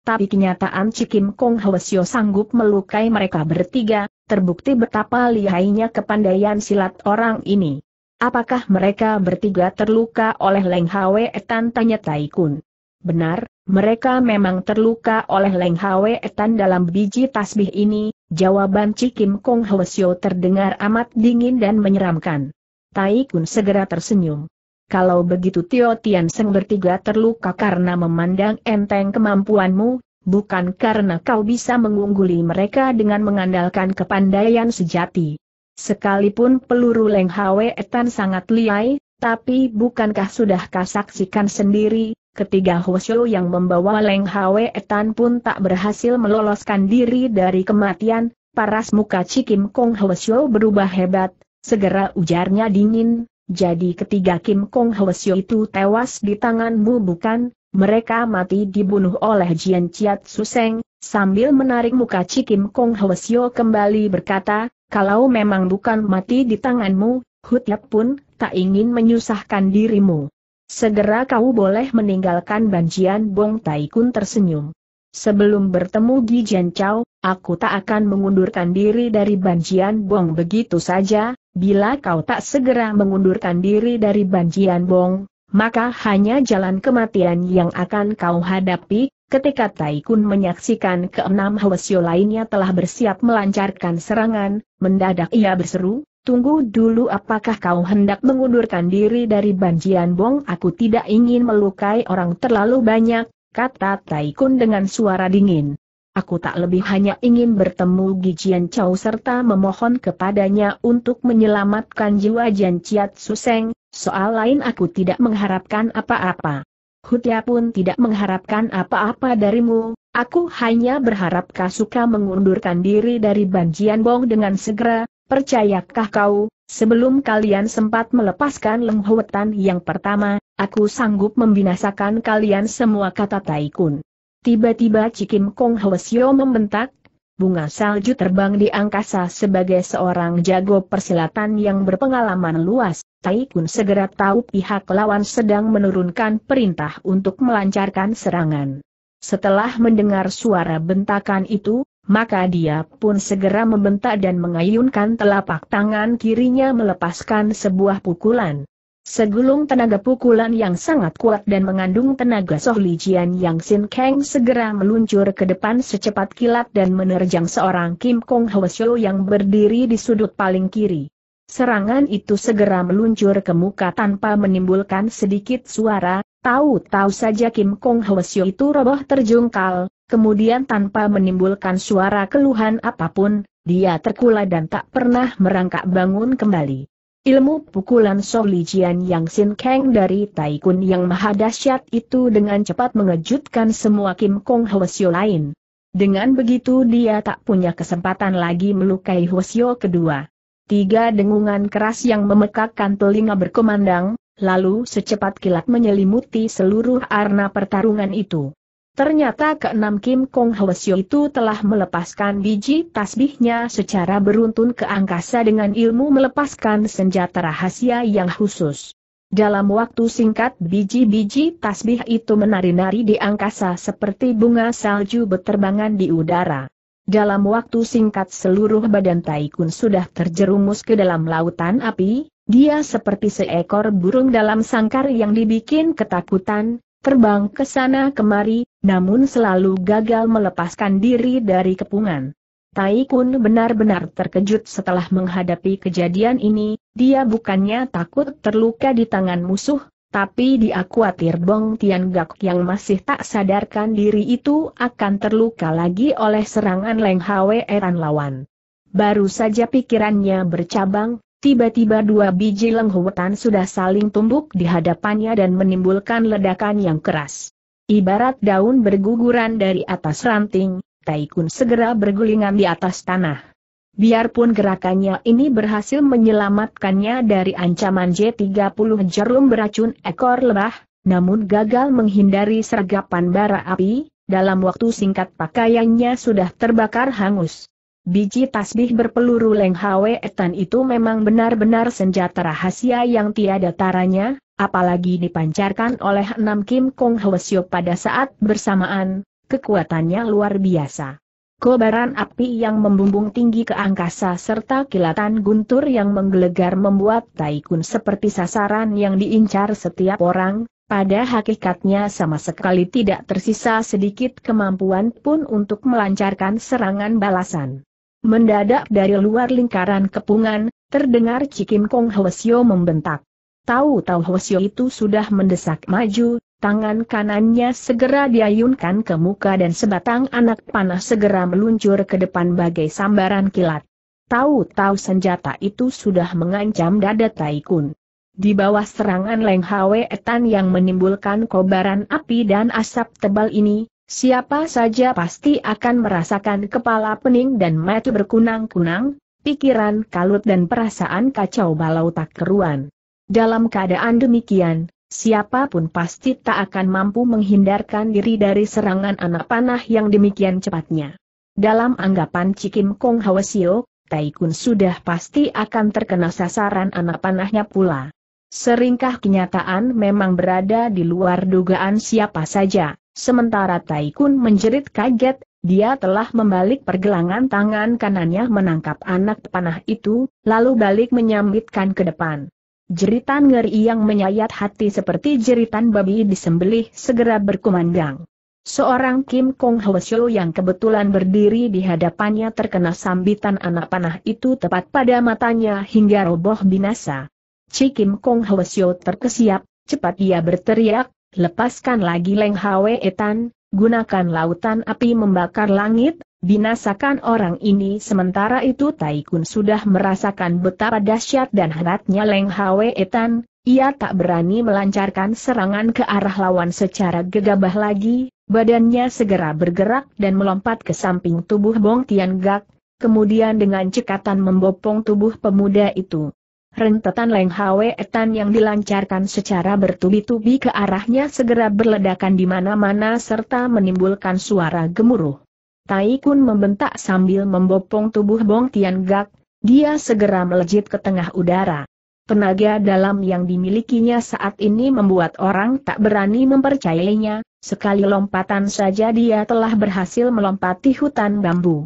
Tapi kenyataan Cikim Kong Hwasyo sanggup melukai mereka bertiga, terbukti betapa lihainya kepandaian silat orang ini. Apakah mereka bertiga terluka oleh Leng Hwe Etan tanya Taikun? Benar, mereka memang terluka oleh Leng Hwe Etan dalam biji tasbih ini, Jawaban Cikim Kong Hwasyo terdengar amat dingin dan menyeramkan. Tai Kun segera tersenyum. Kalau begitu Tio Tian Seng bertiga terluka karena memandang enteng kemampuanmu, bukan karena kau bisa mengungguli mereka dengan mengandalkan kepandaian sejati. Sekalipun peluru Leng Hwe Tan sangat liai, tapi bukankah sudah kasaksikan sendiri, Ketiga Hwasyo yang membawa Leng Hwe Etan pun tak berhasil meloloskan diri dari kematian, paras muka Cikim Kong Hwasyo berubah hebat, segera ujarnya dingin, jadi ketiga Kim Kong Hwasyo itu tewas di tanganmu bukan, mereka mati dibunuh oleh Jian Chiat Suseng, sambil menarik muka Cikim Kong Hwasyo kembali berkata, kalau memang bukan mati di tanganmu, Hutyap pun tak ingin menyusahkan dirimu. Segera kau boleh meninggalkan Banjian Bong Taikun tersenyum. Sebelum bertemu Gi Jian Chao, aku tak akan mengundurkan diri dari Banjian Bong begitu saja, bila kau tak segera mengundurkan diri dari Banjian Bong, maka hanya jalan kematian yang akan kau hadapi, ketika Taikun menyaksikan keenam Hwasyo lainnya telah bersiap melancarkan serangan, mendadak ia berseru, Tunggu dulu apakah kau hendak mengundurkan diri dari Banjian Bong? Aku tidak ingin melukai orang terlalu banyak, kata Taikun dengan suara dingin. Aku tak lebih hanya ingin bertemu Gijian Chow serta memohon kepadanya untuk menyelamatkan jiwa Jian Chiat Suseng, soal lain aku tidak mengharapkan apa-apa. Hutia pun tidak mengharapkan apa-apa darimu, aku hanya berharap Kasuka mengundurkan diri dari Banjian Bong dengan segera, Percayakah kau, sebelum kalian sempat melepaskan lenghuetan yang pertama, aku sanggup membinasakan kalian semua kata Taikun. Tiba-tiba Cikim Kong Hwasyo membentak, bunga salju terbang di angkasa sebagai seorang jago persilatan yang berpengalaman luas, Taikun segera tahu pihak lawan sedang menurunkan perintah untuk melancarkan serangan. Setelah mendengar suara bentakan itu, maka dia pun segera membentak dan mengayunkan telapak tangan kirinya melepaskan sebuah pukulan. Segulung tenaga pukulan yang sangat kuat dan mengandung tenaga Soh Yang Sin Kang segera meluncur ke depan secepat kilat dan menerjang seorang Kim Kong Hwasyo yang berdiri di sudut paling kiri. Serangan itu segera meluncur ke muka tanpa menimbulkan sedikit suara, tahu-tahu saja Kim Kong Hwasyo itu roboh terjungkal, Kemudian tanpa menimbulkan suara keluhan apapun, dia terkula dan tak pernah merangkak bangun kembali. Ilmu pukulan Jian Yang Sin Kang dari Taikun yang maha dahsyat itu dengan cepat mengejutkan semua Kim Kong Hwasyo lain. Dengan begitu dia tak punya kesempatan lagi melukai Hwasyo kedua. Tiga dengungan keras yang memekakkan telinga berkumandang, lalu secepat kilat menyelimuti seluruh arna pertarungan itu. Ternyata ke keenam Kim Kong Hwasyo itu telah melepaskan biji tasbihnya secara beruntun ke angkasa dengan ilmu melepaskan senjata rahasia yang khusus. Dalam waktu singkat biji-biji tasbih itu menari-nari di angkasa seperti bunga salju berterbangan di udara. Dalam waktu singkat seluruh badan Taikun sudah terjerumus ke dalam lautan api, dia seperti seekor burung dalam sangkar yang dibikin ketakutan, terbang ke sana kemari, namun selalu gagal melepaskan diri dari kepungan. Tai Kun benar-benar terkejut setelah menghadapi kejadian ini, dia bukannya takut terluka di tangan musuh, tapi dia khawatir Bong Tian Gak yang masih tak sadarkan diri itu akan terluka lagi oleh serangan Leng Hwe Eran lawan. Baru saja pikirannya bercabang, Tiba-tiba dua biji lenghuetan sudah saling tumbuk di hadapannya dan menimbulkan ledakan yang keras. Ibarat daun berguguran dari atas ranting, Taikun segera bergulingan di atas tanah. Biarpun gerakannya ini berhasil menyelamatkannya dari ancaman J30 jarum beracun ekor lebah, namun gagal menghindari sergapan bara api, dalam waktu singkat pakaiannya sudah terbakar hangus. Biji tasbih berpeluru Leng Hwe Etan itu memang benar-benar senjata rahasia yang tiada taranya, apalagi dipancarkan oleh enam Kim Kong Hwasyo pada saat bersamaan, kekuatannya luar biasa. Kobaran api yang membumbung tinggi ke angkasa serta kilatan guntur yang menggelegar membuat Taikun seperti sasaran yang diincar setiap orang, pada hakikatnya sama sekali tidak tersisa sedikit kemampuan pun untuk melancarkan serangan balasan. Mendadak dari luar lingkaran kepungan, terdengar Cikim Kong Hwasyo membentak. Tahu-tahu Hwasyo itu sudah mendesak maju, tangan kanannya segera diayunkan ke muka dan sebatang anak panah segera meluncur ke depan bagai sambaran kilat. Tahu-tahu senjata itu sudah mengancam dada Taikun. Di bawah serangan Leng Hwe Etan yang menimbulkan kobaran api dan asap tebal ini, Siapa saja pasti akan merasakan kepala pening dan mati berkunang-kunang, pikiran kalut dan perasaan kacau balau tak keruan. Dalam keadaan demikian, siapapun pasti tak akan mampu menghindarkan diri dari serangan anak panah yang demikian cepatnya. Dalam anggapan Cikim Kong Hawasio, Taikun sudah pasti akan terkena sasaran anak panahnya pula. Seringkah kenyataan memang berada di luar dugaan siapa saja. Sementara Taikun menjerit kaget, dia telah membalik pergelangan tangan kanannya menangkap anak panah itu, lalu balik menyambitkan ke depan. Jeritan ngeri yang menyayat hati seperti jeritan babi disembelih segera berkumandang. Seorang Kim Kong Hwasyo yang kebetulan berdiri di hadapannya terkena sambitan anak panah itu tepat pada matanya hingga roboh binasa. Cik Kim Kong Hwasyo terkesiap, cepat ia berteriak, lepaskan lagi Leng Hwe Etan, gunakan lautan api membakar langit, binasakan orang ini. Sementara itu Taikun sudah merasakan betapa dahsyat dan hangatnya Leng Hwe Etan, ia tak berani melancarkan serangan ke arah lawan secara gegabah lagi, badannya segera bergerak dan melompat ke samping tubuh Bong Tian Gak, kemudian dengan cekatan membopong tubuh pemuda itu rentetan Leng Hwe Etan yang dilancarkan secara bertubi-tubi ke arahnya segera berledakan di mana-mana serta menimbulkan suara gemuruh. Tai Kun membentak sambil membopong tubuh Bong Tian Gak, dia segera melejit ke tengah udara. Tenaga dalam yang dimilikinya saat ini membuat orang tak berani mempercayainya, sekali lompatan saja dia telah berhasil melompati hutan bambu.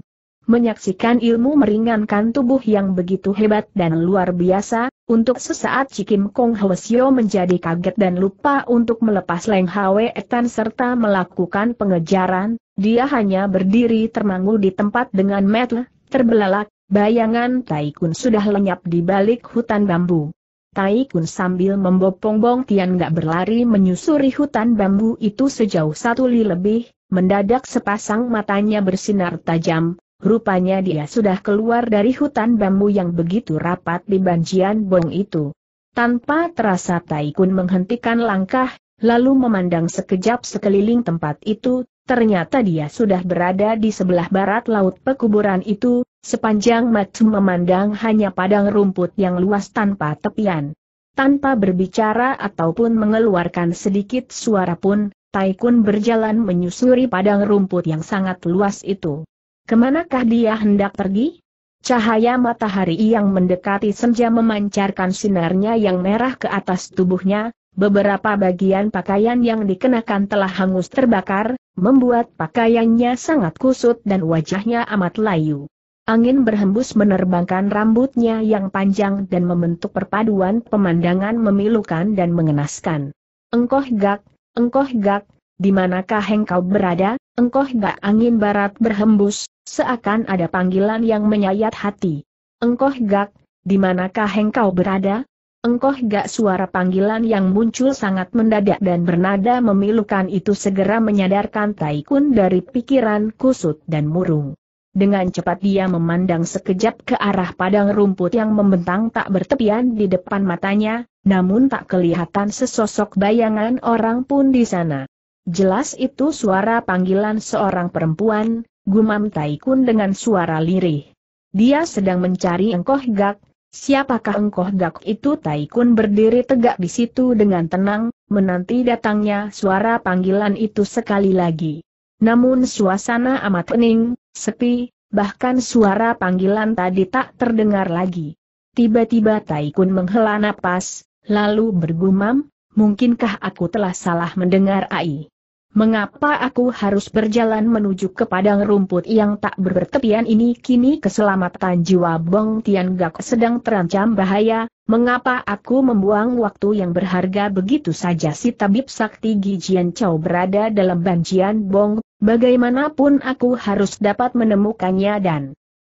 Menyaksikan ilmu meringankan tubuh yang begitu hebat dan luar biasa, untuk sesaat Cikim Kong Hwasyo menjadi kaget dan lupa untuk melepas Leng Hwe Etan serta melakukan pengejaran, dia hanya berdiri termangu di tempat dengan metel, terbelalak, bayangan Taikun sudah lenyap di balik hutan bambu. Taikun sambil membopong Bong Tian gak berlari menyusuri hutan bambu itu sejauh satu li lebih, mendadak sepasang matanya bersinar tajam, Rupanya dia sudah keluar dari hutan bambu yang begitu rapat di banjian bong itu. Tanpa terasa Taikun menghentikan langkah, lalu memandang sekejap sekeliling tempat itu, ternyata dia sudah berada di sebelah barat laut pekuburan itu, sepanjang matu memandang hanya padang rumput yang luas tanpa tepian. Tanpa berbicara ataupun mengeluarkan sedikit suara pun, Taikun berjalan menyusuri padang rumput yang sangat luas itu. Kemanakah dia hendak pergi? Cahaya matahari yang mendekati senja memancarkan sinarnya yang merah ke atas tubuhnya, beberapa bagian pakaian yang dikenakan telah hangus terbakar, membuat pakaiannya sangat kusut dan wajahnya amat layu. Angin berhembus menerbangkan rambutnya yang panjang dan membentuk perpaduan pemandangan memilukan dan mengenaskan. Engkoh gak, engkoh gak, di manakah engkau berada? Engkoh gak angin barat berhembus, seakan ada panggilan yang menyayat hati. Engkoh gak, di manakah engkau berada? Engkoh gak suara panggilan yang muncul sangat mendadak dan bernada memilukan itu segera menyadarkan Taikun dari pikiran kusut dan murung. Dengan cepat dia memandang sekejap ke arah padang rumput yang membentang tak bertepian di depan matanya, namun tak kelihatan sesosok bayangan orang pun di sana. Jelas itu suara panggilan seorang perempuan, gumam Taikun dengan suara lirih. Dia sedang mencari engkoh gak, siapakah engkoh gak itu Taikun berdiri tegak di situ dengan tenang, menanti datangnya suara panggilan itu sekali lagi. Namun suasana amat hening, sepi, bahkan suara panggilan tadi tak terdengar lagi. Tiba-tiba Taikun menghela napas, lalu bergumam, mungkinkah aku telah salah mendengar AI? Mengapa aku harus berjalan menuju ke padang rumput yang tak berbertepian ini kini keselamatan jiwa Bong Tian Gak sedang terancam bahaya, mengapa aku membuang waktu yang berharga begitu saja si tabib sakti Gijian Chow berada dalam banjian Bong, bagaimanapun aku harus dapat menemukannya dan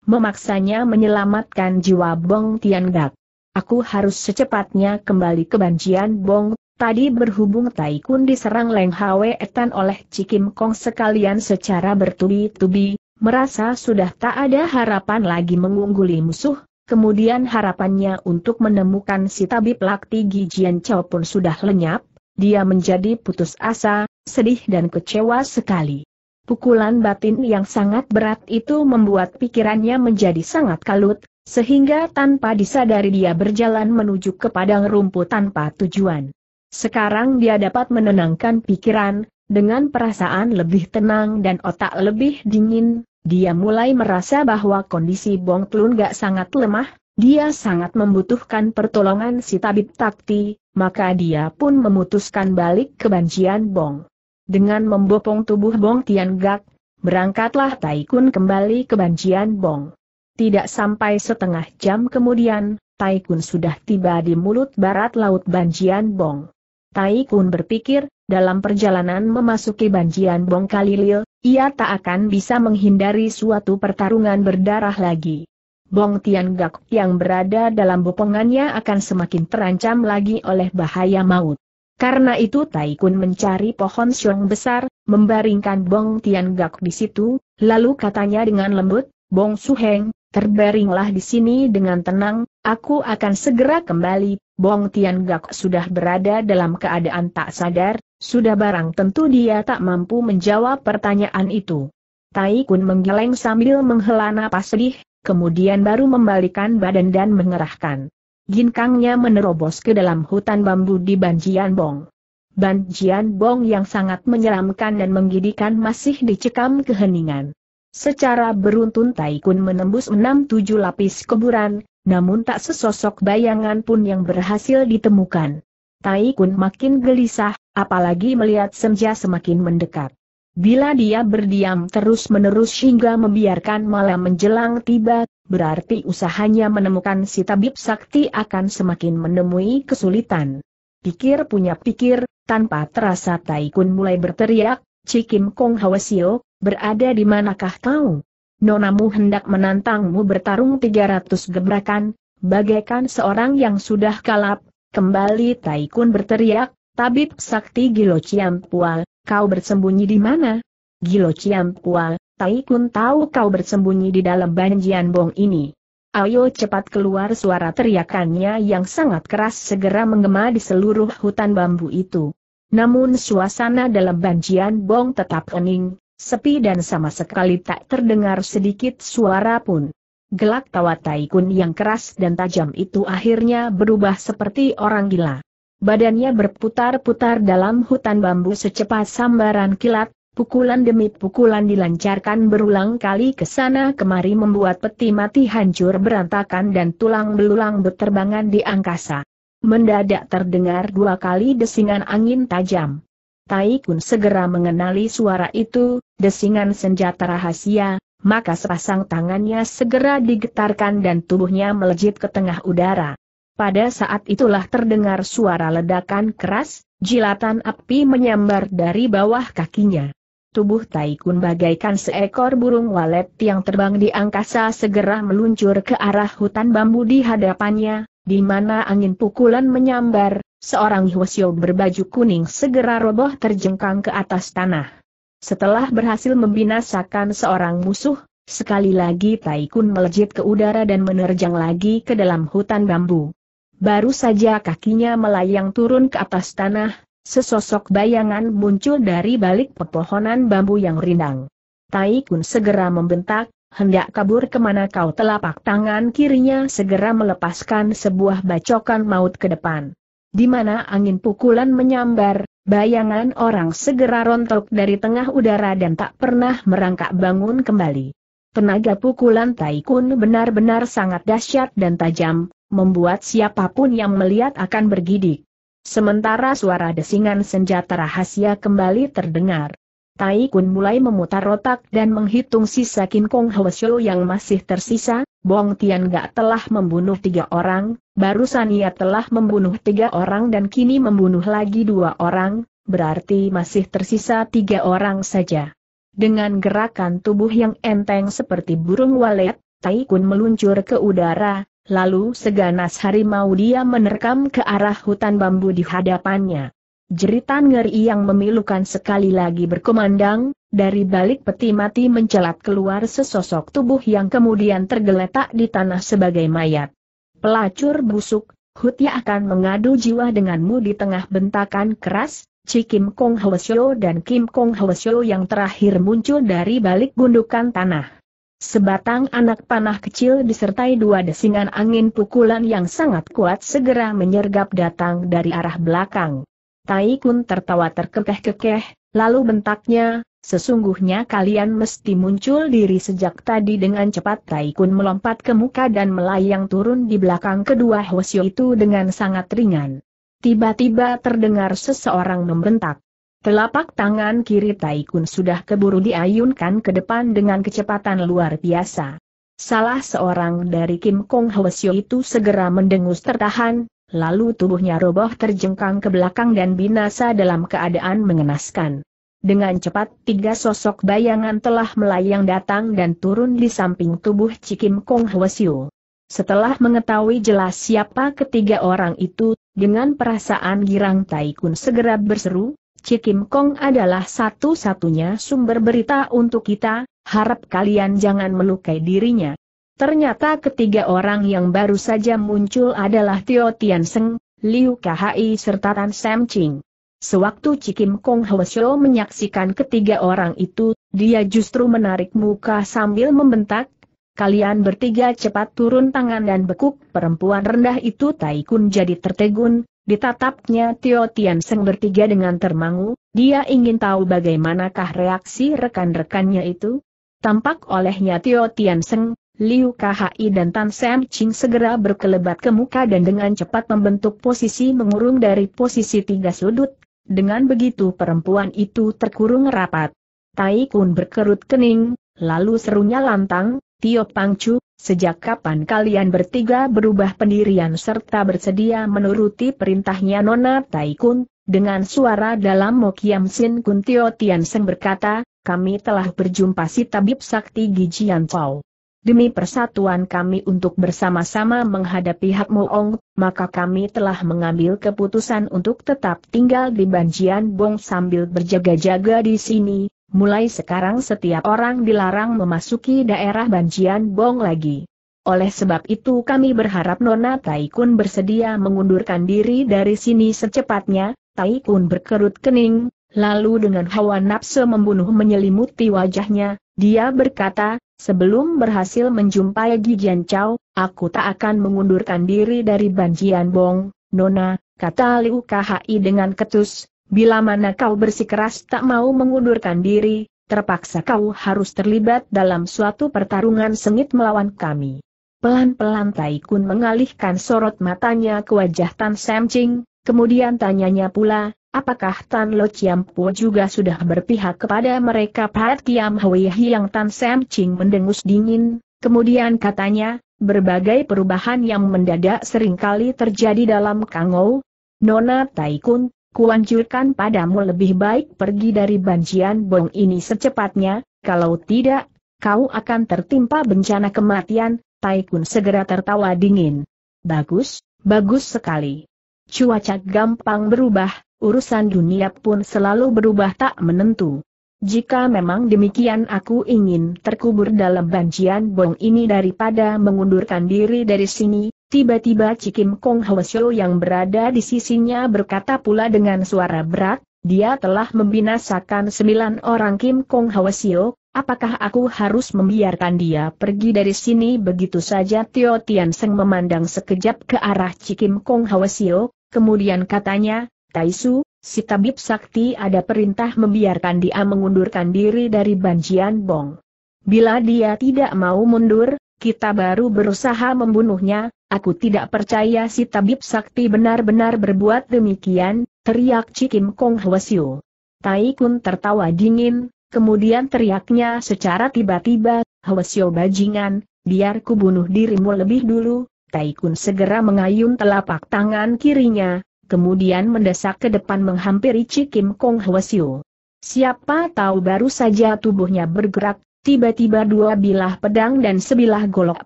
memaksanya menyelamatkan jiwa Bong Tian Gak. Aku harus secepatnya kembali ke banjian Bong, Tadi berhubung Taikun diserang Leng Hwe Etan oleh Cikim Kong sekalian secara bertubi-tubi, merasa sudah tak ada harapan lagi mengungguli musuh, kemudian harapannya untuk menemukan si tabib lakti Gijian Chow pun sudah lenyap, dia menjadi putus asa, sedih dan kecewa sekali. Pukulan batin yang sangat berat itu membuat pikirannya menjadi sangat kalut, sehingga tanpa disadari dia berjalan menuju ke padang rumput tanpa tujuan. Sekarang dia dapat menenangkan pikiran, dengan perasaan lebih tenang dan otak lebih dingin, dia mulai merasa bahwa kondisi Bong Tlun gak sangat lemah, dia sangat membutuhkan pertolongan si tabib takti, maka dia pun memutuskan balik ke banjian Bong. Dengan membopong tubuh Bong Tian Gak, berangkatlah Taikun kembali ke banjian Bong. Tidak sampai setengah jam kemudian, Taikun sudah tiba di mulut barat laut banjian Bong. Tai Kun berpikir, dalam perjalanan memasuki banjian Bong Kalilil, ia tak akan bisa menghindari suatu pertarungan berdarah lagi. Bong Tian Gak yang berada dalam bopongannya akan semakin terancam lagi oleh bahaya maut. Karena itu Tai Kun mencari pohon siung besar, membaringkan Bong Tian Gak di situ, lalu katanya dengan lembut, Bong Suheng, terbaringlah di sini dengan tenang, Aku akan segera kembali, Bong Tian Gak sudah berada dalam keadaan tak sadar, sudah barang tentu dia tak mampu menjawab pertanyaan itu. Tai Kun menggeleng sambil menghela napas sedih, kemudian baru membalikan badan dan mengerahkan. Ginkangnya menerobos ke dalam hutan bambu di Banjian Bong. Banjian Bong yang sangat menyeramkan dan menggidikan masih dicekam keheningan. Secara beruntun Tai Kun menembus enam tujuh lapis keburan, namun tak sesosok bayangan pun yang berhasil ditemukan. Tai Kun makin gelisah, apalagi melihat senja semakin mendekat. Bila dia berdiam terus-menerus hingga membiarkan malam menjelang tiba, berarti usahanya menemukan si tabib sakti akan semakin menemui kesulitan. Pikir punya pikir, tanpa terasa Taikun mulai berteriak, Cikim Kong Hawasio, berada di manakah kau? nonamu hendak menantangmu bertarung 300 gebrakan, bagaikan seorang yang sudah kalap, kembali Taikun berteriak, Tabib Sakti Gilo Pual, kau bersembunyi di mana? Gilo Pual, Taikun tahu kau bersembunyi di dalam banjian bong ini. Ayo cepat keluar suara teriakannya yang sangat keras segera menggema di seluruh hutan bambu itu. Namun suasana dalam banjian bong tetap hening, Sepi dan sama sekali tak terdengar sedikit suara pun. Gelak tawa Taikun yang keras dan tajam itu akhirnya berubah seperti orang gila. Badannya berputar-putar dalam hutan bambu secepat sambaran kilat, pukulan demi pukulan dilancarkan berulang kali ke sana kemari membuat peti mati hancur berantakan dan tulang belulang berterbangan di angkasa. Mendadak terdengar dua kali desingan angin tajam. Tai Kun segera mengenali suara itu, desingan senjata rahasia, maka sepasang tangannya segera digetarkan dan tubuhnya melejit ke tengah udara. Pada saat itulah terdengar suara ledakan keras, jilatan api menyambar dari bawah kakinya. Tubuh Taikun bagaikan seekor burung walet yang terbang di angkasa segera meluncur ke arah hutan bambu di hadapannya, di mana angin pukulan menyambar, seorang Hwasyo berbaju kuning segera roboh terjengkang ke atas tanah. Setelah berhasil membinasakan seorang musuh, sekali lagi Taikun melejit ke udara dan menerjang lagi ke dalam hutan bambu. Baru saja kakinya melayang turun ke atas tanah, sesosok bayangan muncul dari balik pepohonan bambu yang rindang. Taikun segera membentak, hendak kabur kemana kau telapak tangan kirinya segera melepaskan sebuah bacokan maut ke depan di mana angin pukulan menyambar, bayangan orang segera rontok dari tengah udara dan tak pernah merangkak bangun kembali. Tenaga pukulan Taikun benar-benar sangat dahsyat dan tajam, membuat siapapun yang melihat akan bergidik. Sementara suara desingan senjata rahasia kembali terdengar. Tai Kun mulai memutar otak dan menghitung sisa Kin Kong Hwasyo yang masih tersisa, Bong Tian Gak telah membunuh tiga orang, barusan ia telah membunuh tiga orang dan kini membunuh lagi dua orang, berarti masih tersisa tiga orang saja. Dengan gerakan tubuh yang enteng seperti burung walet, Tai Kun meluncur ke udara, lalu seganas harimau dia menerkam ke arah hutan bambu di hadapannya. Jeritan ngeri yang memilukan sekali lagi berkumandang, dari balik peti mati mencelat keluar sesosok tubuh yang kemudian tergeletak di tanah sebagai mayat. Pelacur busuk, Hutia akan mengadu jiwa denganmu di tengah bentakan keras, Ci Kim Kong Hwasyo dan Kim Kong Hwasyo yang terakhir muncul dari balik gundukan tanah. Sebatang anak panah kecil disertai dua desingan angin pukulan yang sangat kuat segera menyergap datang dari arah belakang. Tai Kun tertawa terkekeh-kekeh, lalu bentaknya, sesungguhnya kalian mesti muncul diri sejak tadi dengan cepat Tai Kun melompat ke muka dan melayang turun di belakang kedua Hwasyo itu dengan sangat ringan. Tiba-tiba terdengar seseorang membentak. Telapak tangan kiri Taikun sudah keburu diayunkan ke depan dengan kecepatan luar biasa. Salah seorang dari Kim Kong Hwasyo itu segera mendengus tertahan, Lalu tubuhnya roboh terjengkang ke belakang dan binasa dalam keadaan mengenaskan. Dengan cepat tiga sosok bayangan telah melayang datang dan turun di samping tubuh Cikim Kong Hwasyu. Setelah mengetahui jelas siapa ketiga orang itu, dengan perasaan girang Taikun segera berseru, Cikim Kong adalah satu-satunya sumber berita untuk kita, harap kalian jangan melukai dirinya. Ternyata ketiga orang yang baru saja muncul adalah Tio Seng, Liu Kahai serta Tan Sam Ching. Sewaktu Cikim Kong Hwasyo menyaksikan ketiga orang itu, dia justru menarik muka sambil membentak, Kalian bertiga cepat turun tangan dan bekuk perempuan rendah itu Taikun jadi tertegun, ditatapnya Tio Seng bertiga dengan termangu, dia ingin tahu bagaimanakah reaksi rekan-rekannya itu. Tampak olehnya Tio Seng, Liu Kahai dan Tan Sam Ching segera berkelebat ke muka dan dengan cepat membentuk posisi mengurung dari posisi tiga sudut. Dengan begitu perempuan itu terkurung rapat. Tai Kun berkerut kening, lalu serunya lantang, Tio Pang Chu, sejak kapan kalian bertiga berubah pendirian serta bersedia menuruti perintahnya Nona Tai Kun? Dengan suara dalam Mokiam Sin Kun Tio Tian Seng berkata, kami telah berjumpa si tabib sakti Gijian Chow demi persatuan kami untuk bersama-sama menghadapi Hak Muong, maka kami telah mengambil keputusan untuk tetap tinggal di Banjian Bong sambil berjaga-jaga di sini, mulai sekarang setiap orang dilarang memasuki daerah Banjian Bong lagi. Oleh sebab itu kami berharap Nona Taikun bersedia mengundurkan diri dari sini secepatnya, Taikun berkerut kening, Lalu dengan hawa nafsu membunuh menyelimuti wajahnya, dia berkata, sebelum berhasil menjumpai Gigian Chow, aku tak akan mengundurkan diri dari Banjian Bong, Nona, kata Liu Khi dengan ketus, bila mana kau bersikeras tak mau mengundurkan diri, terpaksa kau harus terlibat dalam suatu pertarungan sengit melawan kami. Pelan-pelan Tai Kun mengalihkan sorot matanya ke wajah Tan Sam Ching, kemudian tanyanya pula, Apakah Tan Lo Chiam Po juga sudah berpihak kepada mereka Pat Kiam Hui Hiang Tan Sam Ching mendengus dingin, kemudian katanya, berbagai perubahan yang mendadak seringkali terjadi dalam Kangou. Nona Taikun, kuanjurkan padamu lebih baik pergi dari banjian bong ini secepatnya, kalau tidak, kau akan tertimpa bencana kematian, Taikun segera tertawa dingin. Bagus, bagus sekali. Cuaca gampang berubah, urusan dunia pun selalu berubah tak menentu. Jika memang demikian aku ingin terkubur dalam banjian bong ini daripada mengundurkan diri dari sini, tiba-tiba Cikim Kong Hwasyo yang berada di sisinya berkata pula dengan suara berat, dia telah membinasakan sembilan orang Kim Kong Hwasyo, apakah aku harus membiarkan dia pergi dari sini begitu saja Tio Tian Seng memandang sekejap ke arah Cikim Kong Hwasyo, kemudian katanya, Taisu, si tabib sakti ada perintah membiarkan dia mengundurkan diri dari Banjian Bong. Bila dia tidak mau mundur, kita baru berusaha membunuhnya, aku tidak percaya si tabib sakti benar-benar berbuat demikian, teriak Cikim Kong Hwasyu. Tai Kun tertawa dingin, kemudian teriaknya secara tiba-tiba, Hwasyu bajingan, biar ku bunuh dirimu lebih dulu, Tai Kun segera mengayun telapak tangan kirinya, kemudian mendesak ke depan menghampiri Cikim Kong Hwasyu. Siapa tahu baru saja tubuhnya bergerak, tiba-tiba dua bilah pedang dan sebilah golok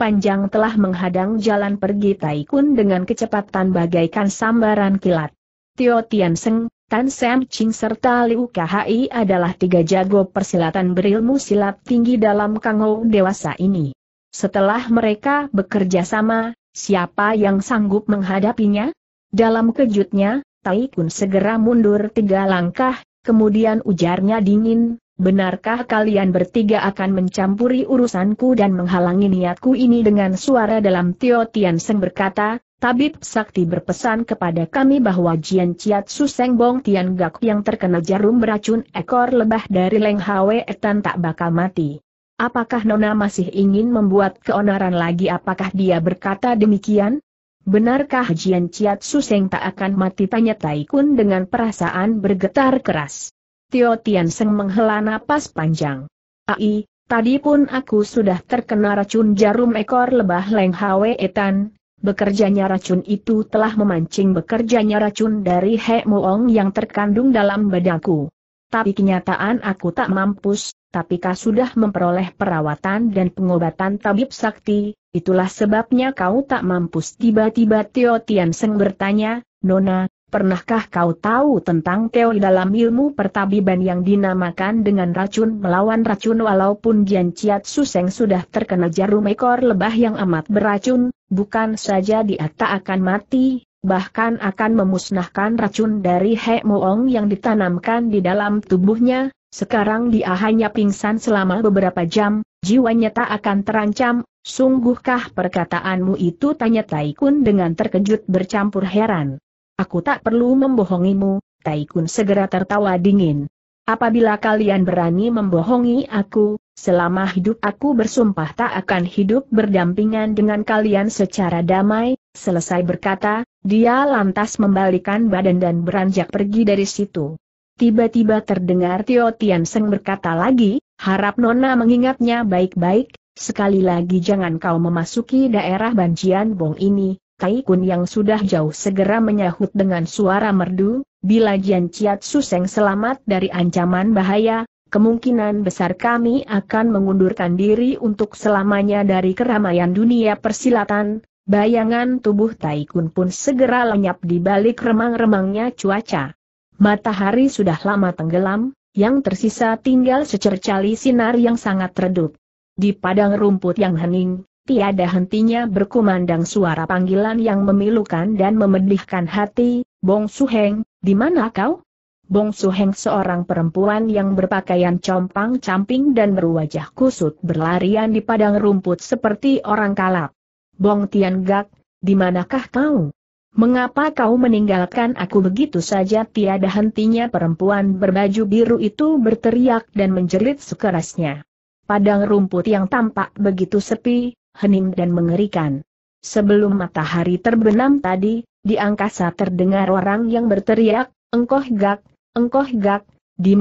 panjang telah menghadang jalan pergi Taikun dengan kecepatan bagaikan sambaran kilat. Tio Tian Seng, Tan Sam Ching serta Liu Kahai adalah tiga jago persilatan berilmu silat tinggi dalam kangou dewasa ini. Setelah mereka bekerja sama, siapa yang sanggup menghadapinya? Dalam kejutnya, Tai Kun segera mundur tiga langkah, kemudian ujarnya dingin, benarkah kalian bertiga akan mencampuri urusanku dan menghalangi niatku ini dengan suara dalam Tio Tian Seng berkata, Tabib Sakti berpesan kepada kami bahwa Jian Chiat Suseng Bong Tian Gak yang terkena jarum beracun ekor lebah dari Leng Hwe Etan tak bakal mati. Apakah Nona masih ingin membuat keonaran lagi apakah dia berkata demikian? Benarkah Jian Ciat Seng tak akan mati tanya Taikun dengan perasaan bergetar keras. Tio Tian Seng menghela napas panjang. Ai, tadi pun aku sudah terkena racun jarum ekor lebah Leng Hwe Etan, bekerjanya racun itu telah memancing bekerjanya racun dari He Muong yang terkandung dalam badaku. Tapi kenyataan aku tak mampus, tapi kau sudah memperoleh perawatan dan pengobatan tabib sakti, itulah sebabnya kau tak mampus. Tiba-tiba Tio Tian Seng bertanya, Nona, pernahkah kau tahu tentang teori dalam ilmu pertabiban yang dinamakan dengan racun melawan racun walaupun Jian Chiat Suseng sudah terkena jarum ekor lebah yang amat beracun, bukan saja dia tak akan mati, bahkan akan memusnahkan racun dari He Moong yang ditanamkan di dalam tubuhnya, sekarang dia hanya pingsan selama beberapa jam, jiwanya tak akan terancam, sungguhkah perkataanmu itu tanya Taikun dengan terkejut bercampur heran. Aku tak perlu membohongimu, Taikun segera tertawa dingin. Apabila kalian berani membohongi aku, selama hidup aku bersumpah tak akan hidup berdampingan dengan kalian secara damai, selesai berkata, dia lantas membalikan badan dan beranjak pergi dari situ. Tiba-tiba terdengar Tio Tian Seng berkata lagi, harap Nona mengingatnya baik-baik, sekali lagi jangan kau memasuki daerah Banjian Bong ini. Tai Kun yang sudah jauh segera menyahut dengan suara merdu, bila Jian Ciat Suseng selamat dari ancaman bahaya, kemungkinan besar kami akan mengundurkan diri untuk selamanya dari keramaian dunia persilatan, bayangan tubuh Tai Kun pun segera lenyap di balik remang-remangnya cuaca. Matahari sudah lama tenggelam, yang tersisa tinggal secercali sinar yang sangat redup. Di padang rumput yang hening, tiada hentinya berkumandang suara panggilan yang memilukan dan memedihkan hati, Bong Su Heng, di mana kau? Bong Su Heng, seorang perempuan yang berpakaian compang-camping dan berwajah kusut berlarian di padang rumput seperti orang kalap. Bong Tian Gak, di manakah kau? Mengapa kau meninggalkan aku begitu saja tiada hentinya perempuan berbaju biru itu berteriak dan menjerit sekerasnya. Padang rumput yang tampak begitu sepi, hening dan mengerikan. Sebelum matahari terbenam tadi, di angkasa terdengar orang yang berteriak, engkoh gak, engkoh gak, di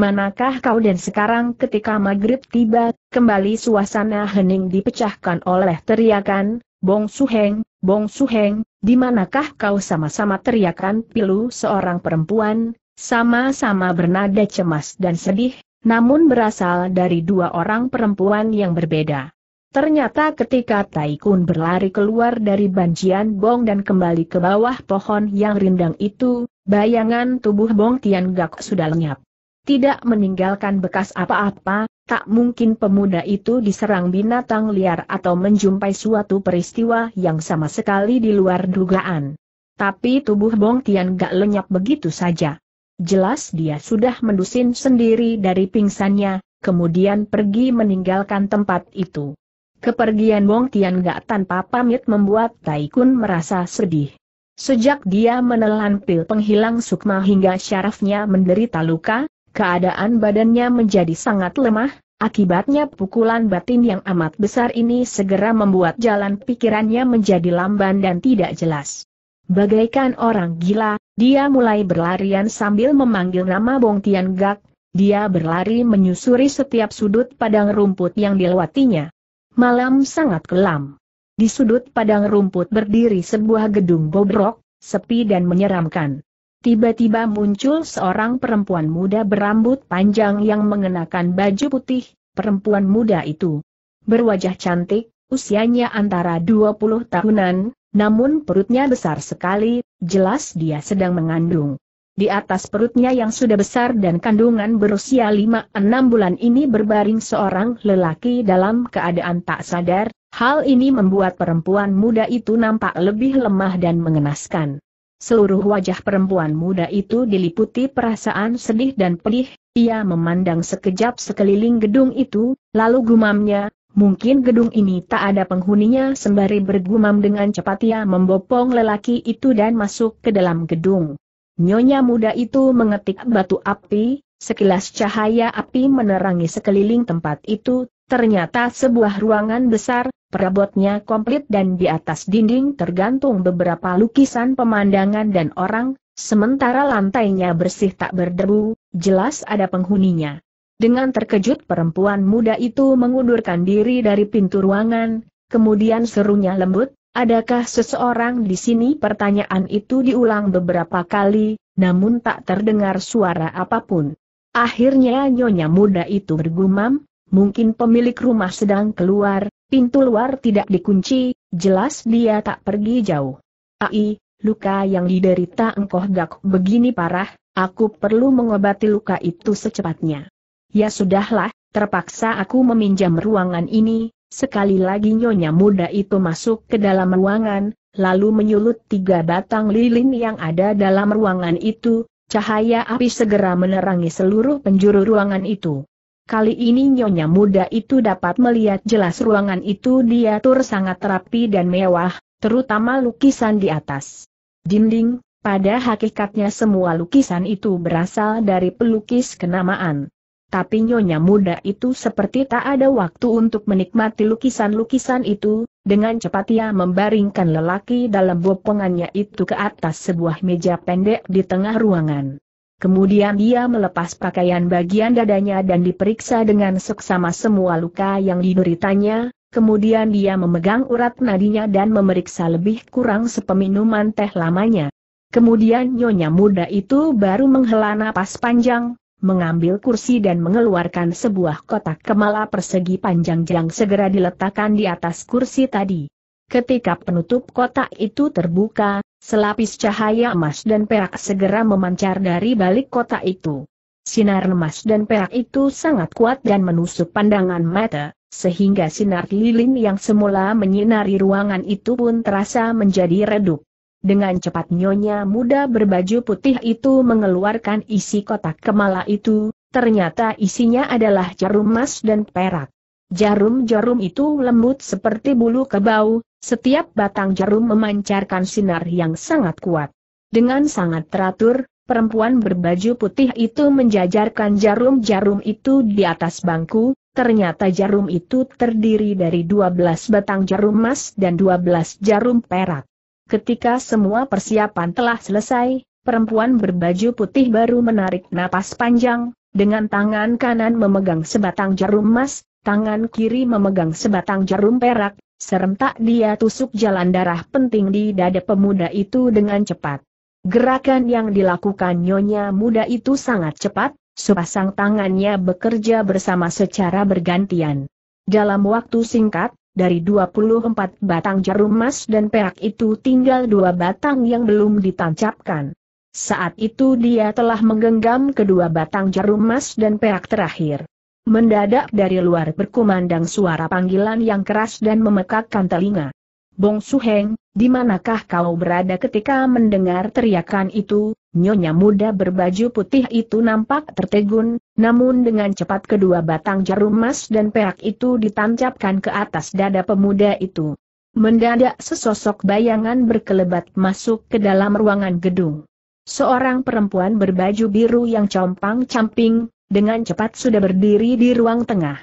kau dan sekarang ketika maghrib tiba, kembali suasana hening dipecahkan oleh teriakan, Bong Suheng, Bong Suheng, di manakah kau sama-sama teriakan pilu seorang perempuan, sama-sama bernada cemas dan sedih, namun berasal dari dua orang perempuan yang berbeda. Ternyata ketika Taikun berlari keluar dari banjian Bong dan kembali ke bawah pohon yang rindang itu, bayangan tubuh Bong Tian Gak sudah lenyap. Tidak meninggalkan bekas apa-apa, Tak mungkin pemuda itu diserang binatang liar atau menjumpai suatu peristiwa yang sama sekali di luar dugaan. Tapi tubuh Bong Tian gak lenyap begitu saja. Jelas dia sudah mendusin sendiri dari pingsannya, kemudian pergi meninggalkan tempat itu. Kepergian Bong Tian gak tanpa pamit membuat Taikun merasa sedih. Sejak dia menelan pil penghilang sukma hingga syarafnya menderita luka, Keadaan badannya menjadi sangat lemah, akibatnya pukulan batin yang amat besar ini segera membuat jalan pikirannya menjadi lamban dan tidak jelas. Bagaikan orang gila, dia mulai berlarian sambil memanggil nama Bong Tian Gak, dia berlari menyusuri setiap sudut padang rumput yang dilewatinya. Malam sangat kelam. Di sudut padang rumput berdiri sebuah gedung bobrok, sepi dan menyeramkan. Tiba-tiba muncul seorang perempuan muda berambut panjang yang mengenakan baju putih, perempuan muda itu. Berwajah cantik, usianya antara 20 tahunan, namun perutnya besar sekali, jelas dia sedang mengandung. Di atas perutnya yang sudah besar dan kandungan berusia 5-6 bulan ini berbaring seorang lelaki dalam keadaan tak sadar, hal ini membuat perempuan muda itu nampak lebih lemah dan mengenaskan seluruh wajah perempuan muda itu diliputi perasaan sedih dan pedih, ia memandang sekejap sekeliling gedung itu, lalu gumamnya, mungkin gedung ini tak ada penghuninya sembari bergumam dengan cepat ia membopong lelaki itu dan masuk ke dalam gedung. Nyonya muda itu mengetik batu api, Sekilas cahaya api menerangi sekeliling tempat itu, Ternyata sebuah ruangan besar, perabotnya komplit dan di atas dinding tergantung beberapa lukisan pemandangan dan orang, sementara lantainya bersih tak berdebu, jelas ada penghuninya. Dengan terkejut perempuan muda itu mengundurkan diri dari pintu ruangan, kemudian serunya lembut, adakah seseorang di sini? Pertanyaan itu diulang beberapa kali, namun tak terdengar suara apapun. Akhirnya nyonya muda itu bergumam, mungkin pemilik rumah sedang keluar, pintu luar tidak dikunci, jelas dia tak pergi jauh. Ai, luka yang diderita engkoh gak begini parah, aku perlu mengobati luka itu secepatnya. Ya sudahlah, terpaksa aku meminjam ruangan ini, sekali lagi nyonya muda itu masuk ke dalam ruangan, lalu menyulut tiga batang lilin yang ada dalam ruangan itu, cahaya api segera menerangi seluruh penjuru ruangan itu. Kali ini nyonya muda itu dapat melihat jelas ruangan itu diatur sangat rapi dan mewah, terutama lukisan di atas dinding, pada hakikatnya semua lukisan itu berasal dari pelukis kenamaan. Tapi nyonya muda itu seperti tak ada waktu untuk menikmati lukisan-lukisan itu, dengan cepat ia membaringkan lelaki dalam bopongannya itu ke atas sebuah meja pendek di tengah ruangan. Kemudian dia melepas pakaian bagian dadanya dan diperiksa dengan seksama semua luka yang dideritanya, kemudian dia memegang urat nadinya dan memeriksa lebih kurang sepeminuman teh lamanya. Kemudian nyonya muda itu baru menghela napas panjang, mengambil kursi dan mengeluarkan sebuah kotak kemala persegi panjang yang segera diletakkan di atas kursi tadi. Ketika penutup kotak itu terbuka, Selapis cahaya emas dan perak segera memancar dari balik kota itu. Sinar emas dan perak itu sangat kuat dan menusuk pandangan mata, sehingga sinar lilin yang semula menyinari ruangan itu pun terasa menjadi redup. Dengan cepat nyonya muda berbaju putih itu mengeluarkan isi kotak kemala itu, ternyata isinya adalah jarum emas dan perak. Jarum-jarum itu lembut seperti bulu kebau, setiap batang jarum memancarkan sinar yang sangat kuat. Dengan sangat teratur, perempuan berbaju putih itu menjajarkan jarum-jarum itu di atas bangku, ternyata jarum itu terdiri dari 12 batang jarum emas dan 12 jarum perak. Ketika semua persiapan telah selesai, perempuan berbaju putih baru menarik napas panjang, dengan tangan kanan memegang sebatang jarum emas, tangan kiri memegang sebatang jarum perak, Serentak dia tusuk jalan darah penting di dada pemuda itu dengan cepat. Gerakan yang dilakukan nyonya muda itu sangat cepat, sepasang tangannya bekerja bersama secara bergantian. Dalam waktu singkat, dari 24 batang jarum emas dan perak itu tinggal dua batang yang belum ditancapkan. Saat itu dia telah menggenggam kedua batang jarum emas dan perak terakhir. Mendadak dari luar berkumandang suara panggilan yang keras dan memekakkan telinga. Bong Suheng, di manakah kau berada ketika mendengar teriakan itu? Nyonya muda berbaju putih itu nampak tertegun, namun dengan cepat kedua batang jarum emas dan perak itu ditancapkan ke atas dada pemuda itu. Mendadak sesosok bayangan berkelebat masuk ke dalam ruangan gedung. Seorang perempuan berbaju biru yang compang-camping, dengan cepat sudah berdiri di ruang tengah.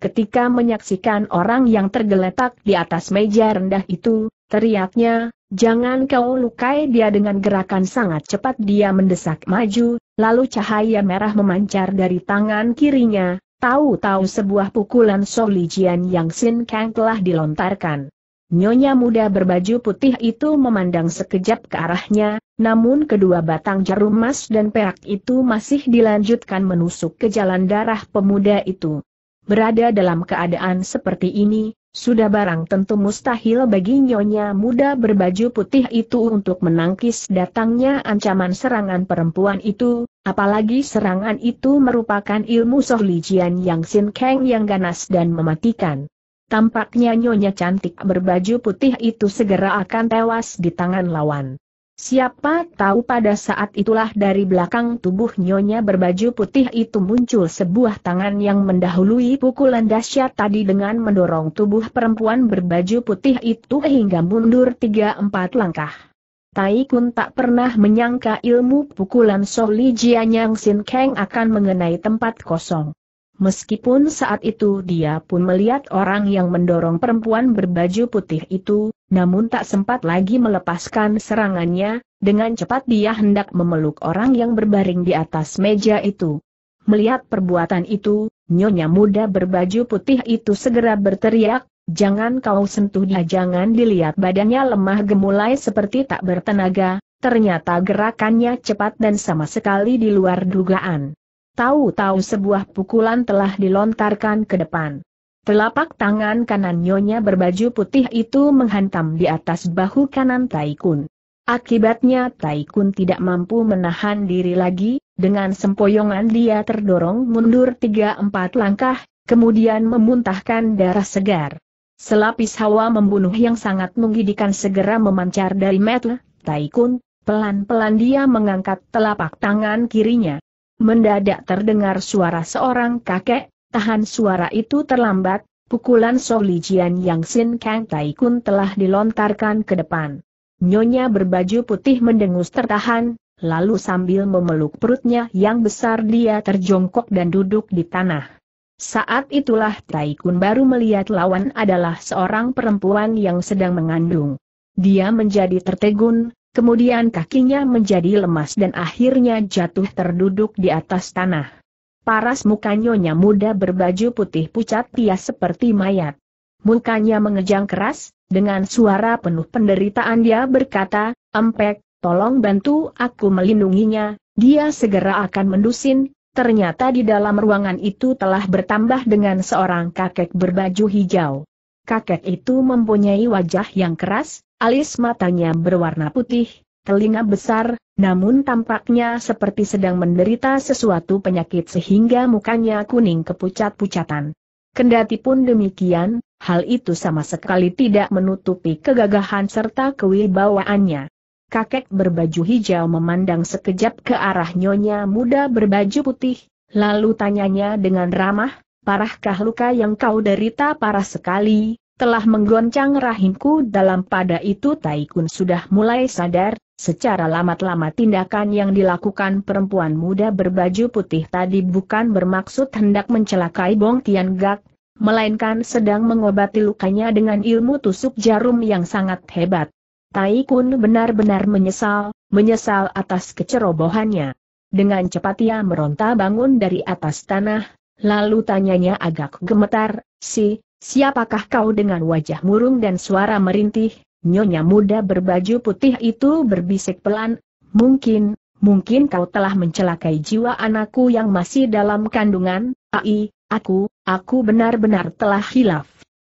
Ketika menyaksikan orang yang tergeletak di atas meja rendah itu, teriaknya, jangan kau lukai dia dengan gerakan sangat cepat dia mendesak maju, lalu cahaya merah memancar dari tangan kirinya, tahu-tahu sebuah pukulan solijian yang Sin Kang telah dilontarkan. Nyonya muda berbaju putih itu memandang sekejap ke arahnya, namun kedua batang jarum emas dan perak itu masih dilanjutkan menusuk ke jalan darah pemuda itu. Berada dalam keadaan seperti ini, sudah barang tentu mustahil bagi nyonya muda berbaju putih itu untuk menangkis datangnya ancaman serangan perempuan itu, apalagi serangan itu merupakan ilmu sohlijian yang Sin Kang yang ganas dan mematikan. Tampaknya nyonya cantik berbaju putih itu segera akan tewas di tangan lawan. Siapa tahu pada saat itulah dari belakang tubuh nyonya berbaju putih itu muncul sebuah tangan yang mendahului pukulan dahsyat tadi dengan mendorong tubuh perempuan berbaju putih itu hingga mundur tiga empat langkah. Taikun tak pernah menyangka ilmu pukulan Soh Li Jianyang Sin Kang akan mengenai tempat kosong. Meskipun saat itu dia pun melihat orang yang mendorong perempuan berbaju putih itu, namun tak sempat lagi melepaskan serangannya, dengan cepat dia hendak memeluk orang yang berbaring di atas meja itu. Melihat perbuatan itu, nyonya muda berbaju putih itu segera berteriak, jangan kau sentuh dia jangan dilihat badannya lemah gemulai seperti tak bertenaga, ternyata gerakannya cepat dan sama sekali di luar dugaan. Tahu-tahu sebuah pukulan telah dilontarkan ke depan. Telapak tangan kanan nyonya berbaju putih itu menghantam di atas bahu kanan Taikun. Akibatnya Taikun tidak mampu menahan diri lagi, dengan sempoyongan dia terdorong mundur 3-4 langkah, kemudian memuntahkan darah segar. Selapis hawa membunuh yang sangat menggidikan segera memancar dari mata Taikun, pelan-pelan dia mengangkat telapak tangan kirinya. Mendadak terdengar suara seorang kakek, tahan suara itu terlambat, pukulan Solijian Yang Sin Kang Taikun telah dilontarkan ke depan. Nyonya berbaju putih mendengus tertahan, lalu sambil memeluk perutnya yang besar dia terjongkok dan duduk di tanah. Saat itulah Taikun baru melihat lawan adalah seorang perempuan yang sedang mengandung. Dia menjadi tertegun, Kemudian kakinya menjadi lemas dan akhirnya jatuh terduduk di atas tanah. Paras mukanya muda berbaju putih pucat dia seperti mayat. Mukanya mengejang keras, dengan suara penuh penderitaan dia berkata, Empek, tolong bantu aku melindunginya, dia segera akan mendusin, Ternyata di dalam ruangan itu telah bertambah dengan seorang kakek berbaju hijau. Kakek itu mempunyai wajah yang keras, Alis matanya berwarna putih, telinga besar, namun tampaknya seperti sedang menderita sesuatu penyakit sehingga mukanya kuning kepucat-pucatan. Kendati pun demikian, hal itu sama sekali tidak menutupi kegagahan serta kewibawaannya. Kakek berbaju hijau memandang sekejap ke arah nyonya muda berbaju putih, lalu tanyanya dengan ramah, parahkah luka yang kau derita parah sekali, telah menggoncang rahimku dalam pada itu Taikun sudah mulai sadar, secara lama lama tindakan yang dilakukan perempuan muda berbaju putih tadi bukan bermaksud hendak mencelakai Bong Tian Gak, melainkan sedang mengobati lukanya dengan ilmu tusuk jarum yang sangat hebat. Taikun benar-benar menyesal, menyesal atas kecerobohannya. Dengan cepat ia meronta bangun dari atas tanah, lalu tanyanya agak gemetar, si, Siapakah kau dengan wajah murung dan suara merintih? Nyonya muda berbaju putih itu berbisik pelan, mungkin, mungkin kau telah mencelakai jiwa anakku yang masih dalam kandungan, ai, aku, aku benar-benar telah hilaf.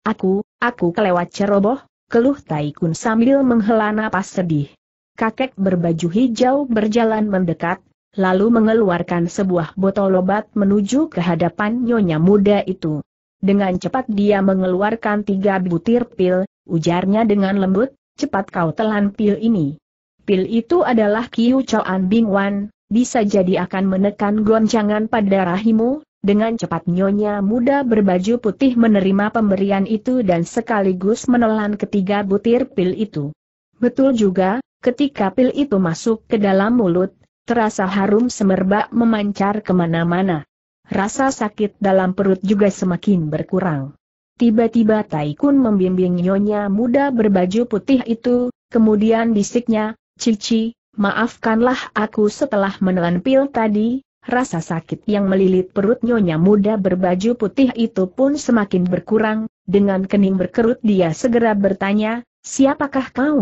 Aku, aku kelewat ceroboh, keluh Taikun sambil menghela napas sedih. Kakek berbaju hijau berjalan mendekat, lalu mengeluarkan sebuah botol obat menuju ke hadapan nyonya muda itu. Dengan cepat dia mengeluarkan tiga butir pil, ujarnya dengan lembut, cepat kau telan pil ini. Pil itu adalah Kiu Choan Bing Wan, bisa jadi akan menekan goncangan pada rahimu, dengan cepat nyonya muda berbaju putih menerima pemberian itu dan sekaligus menelan ketiga butir pil itu. Betul juga, ketika pil itu masuk ke dalam mulut, terasa harum semerbak memancar kemana-mana rasa sakit dalam perut juga semakin berkurang. Tiba-tiba Taikun membimbing nyonya muda berbaju putih itu, kemudian bisiknya, Cici, maafkanlah aku setelah menelan pil tadi, rasa sakit yang melilit perut nyonya muda berbaju putih itu pun semakin berkurang, dengan kening berkerut dia segera bertanya, siapakah kau?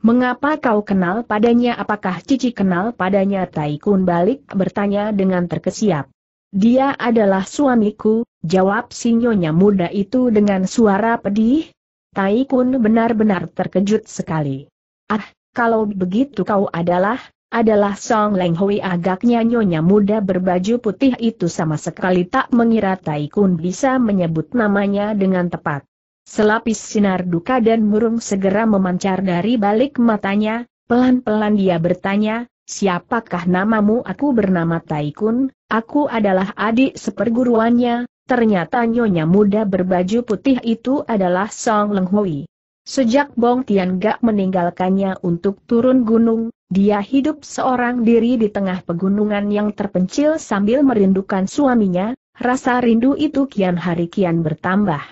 Mengapa kau kenal padanya apakah Cici kenal padanya Taikun balik bertanya dengan terkesiap. Dia adalah suamiku, jawab sinyonya muda itu dengan suara pedih. Taikun benar-benar terkejut sekali. Ah, kalau begitu kau adalah, adalah Song Leng Hui agaknya nyonya muda berbaju putih itu sama sekali tak mengira Taikun bisa menyebut namanya dengan tepat. Selapis sinar duka dan murung segera memancar dari balik matanya, pelan-pelan dia bertanya, Siapakah namamu? Aku bernama Taikun, aku adalah adik seperguruannya, ternyata nyonya muda berbaju putih itu adalah Song Lenghui. Sejak Bong Tian Gak meninggalkannya untuk turun gunung, dia hidup seorang diri di tengah pegunungan yang terpencil sambil merindukan suaminya, rasa rindu itu kian hari kian bertambah.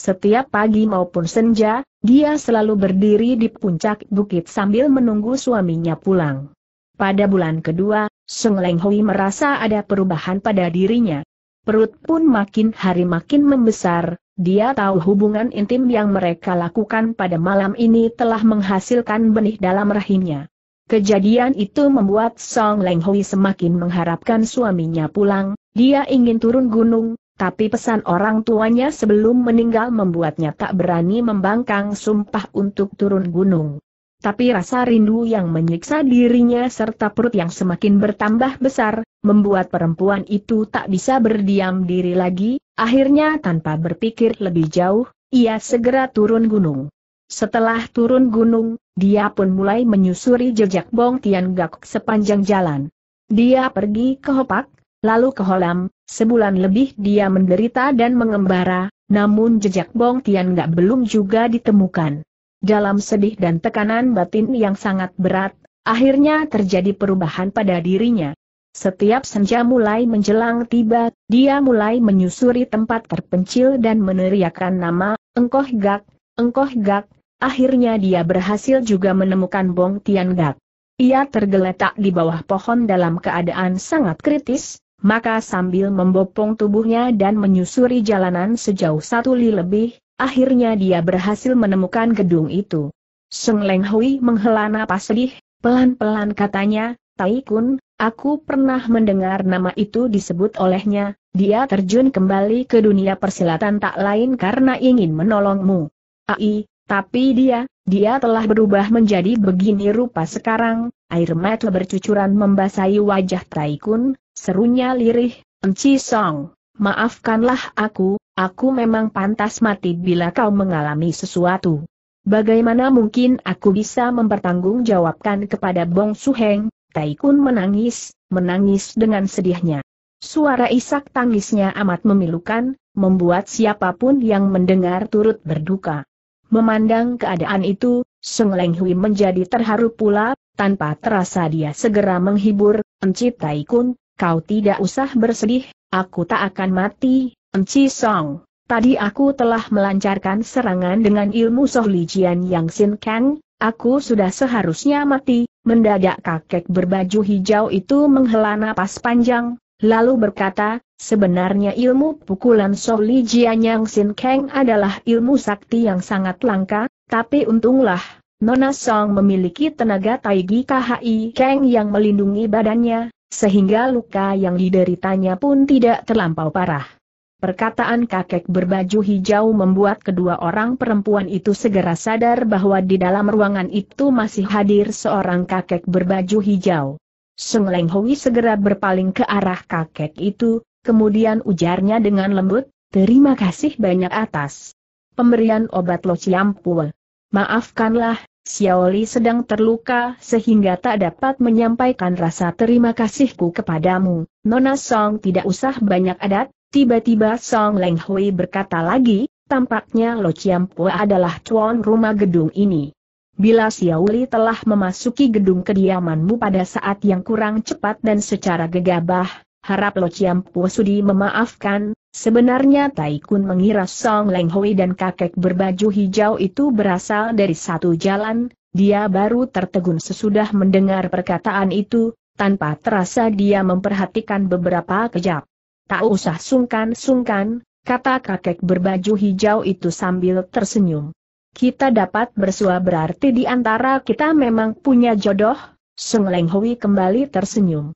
Setiap pagi maupun senja, dia selalu berdiri di puncak bukit sambil menunggu suaminya pulang. Pada bulan kedua, Sung Leng Hui merasa ada perubahan pada dirinya. Perut pun makin hari makin membesar, dia tahu hubungan intim yang mereka lakukan pada malam ini telah menghasilkan benih dalam rahimnya. Kejadian itu membuat Song Leng Hui semakin mengharapkan suaminya pulang, dia ingin turun gunung, tapi pesan orang tuanya sebelum meninggal membuatnya tak berani membangkang sumpah untuk turun gunung tapi rasa rindu yang menyiksa dirinya serta perut yang semakin bertambah besar, membuat perempuan itu tak bisa berdiam diri lagi, akhirnya tanpa berpikir lebih jauh, ia segera turun gunung. Setelah turun gunung, dia pun mulai menyusuri jejak Bong Tian Gak sepanjang jalan. Dia pergi ke Hopak, lalu ke Holam, sebulan lebih dia menderita dan mengembara, namun jejak Bong Tian Gak belum juga ditemukan dalam sedih dan tekanan batin yang sangat berat, akhirnya terjadi perubahan pada dirinya. Setiap senja mulai menjelang tiba, dia mulai menyusuri tempat terpencil dan meneriakkan nama, Engkoh Gak, Engkoh Gak, akhirnya dia berhasil juga menemukan Bong Tian Gak. Ia tergeletak di bawah pohon dalam keadaan sangat kritis, maka sambil membopong tubuhnya dan menyusuri jalanan sejauh satu li lebih, Akhirnya dia berhasil menemukan gedung itu. Sung Leng Hui menghela napas sedih, pelan-pelan katanya, Tai Kun, aku pernah mendengar nama itu disebut olehnya, dia terjun kembali ke dunia persilatan tak lain karena ingin menolongmu. Ai, tapi dia, dia telah berubah menjadi begini rupa sekarang, air mata bercucuran membasahi wajah Taikun, serunya lirih, Enci Song, maafkanlah aku, Aku memang pantas mati bila kau mengalami sesuatu. Bagaimana mungkin aku bisa mempertanggungjawabkan kepada Bong Su Suheng? Taikun menangis, menangis dengan sedihnya. Suara isak tangisnya amat memilukan, membuat siapapun yang mendengar turut berduka. Memandang keadaan itu, Sung Leng Hui menjadi terharu pula, tanpa terasa dia segera menghibur, Encik Taikun, kau tidak usah bersedih, aku tak akan mati, Enci Song, tadi aku telah melancarkan serangan dengan ilmu Soh Lijian Yang Sin Kang, aku sudah seharusnya mati, mendadak kakek berbaju hijau itu menghela napas panjang, lalu berkata, sebenarnya ilmu pukulan Soh Lijian Yang Sin Kang adalah ilmu sakti yang sangat langka, tapi untunglah, Nona Song memiliki tenaga Taigi KHI Kang yang melindungi badannya, sehingga luka yang dideritanya pun tidak terlampau parah. Perkataan kakek berbaju hijau membuat kedua orang perempuan itu segera sadar bahwa di dalam ruangan itu masih hadir seorang kakek berbaju hijau. Sung Leng Hui segera berpaling ke arah kakek itu, kemudian ujarnya dengan lembut, terima kasih banyak atas pemberian obat Lo Ciampul. Maafkanlah, Xiaoli sedang terluka sehingga tak dapat menyampaikan rasa terima kasihku kepadamu. Nona Song tidak usah banyak adat, Tiba-tiba Song Leng Hui berkata lagi, tampaknya Lo Chiam Pua adalah tuan rumah gedung ini. Bila Xiaoli telah memasuki gedung kediamanmu pada saat yang kurang cepat dan secara gegabah, harap Lo Chiam Pua sudi memaafkan, sebenarnya Tai Kun mengira Song Leng Hui dan kakek berbaju hijau itu berasal dari satu jalan, dia baru tertegun sesudah mendengar perkataan itu, tanpa terasa dia memperhatikan beberapa kejap. Tak usah sungkan-sungkan, kata kakek berbaju hijau itu sambil tersenyum. Kita dapat bersua berarti di antara kita memang punya jodoh, Sung Leng Hui kembali tersenyum.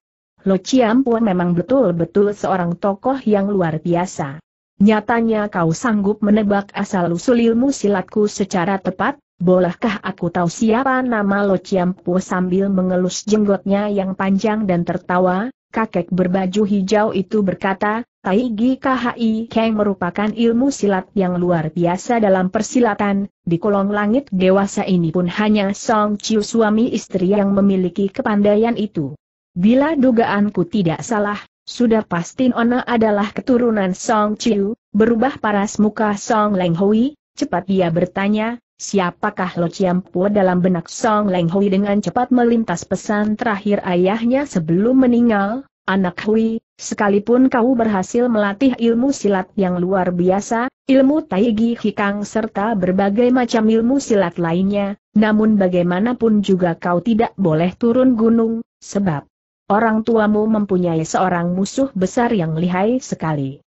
Lo Chiam Puan memang betul-betul seorang tokoh yang luar biasa. Nyatanya kau sanggup menebak asal-usul ilmu silatku secara tepat, bolehkah aku tahu siapa nama Lo Chiam sambil mengelus jenggotnya yang panjang dan tertawa, kakek berbaju hijau itu berkata, Gi KHI Keng merupakan ilmu silat yang luar biasa dalam persilatan, di kolong langit dewasa ini pun hanya Song Chiu suami istri yang memiliki kepandaian itu. Bila dugaanku tidak salah, sudah pasti Ona adalah keturunan Song Chiu, berubah paras muka Song Leng Hui, cepat dia bertanya, Siapakah Lo Chiampo dalam benak Song Leng Hui dengan cepat melintas pesan terakhir ayahnya sebelum meninggal? Anak Hui, sekalipun kau berhasil melatih ilmu silat yang luar biasa, ilmu Taigi Hikang serta berbagai macam ilmu silat lainnya, namun bagaimanapun juga kau tidak boleh turun gunung, sebab orang tuamu mempunyai seorang musuh besar yang lihai sekali.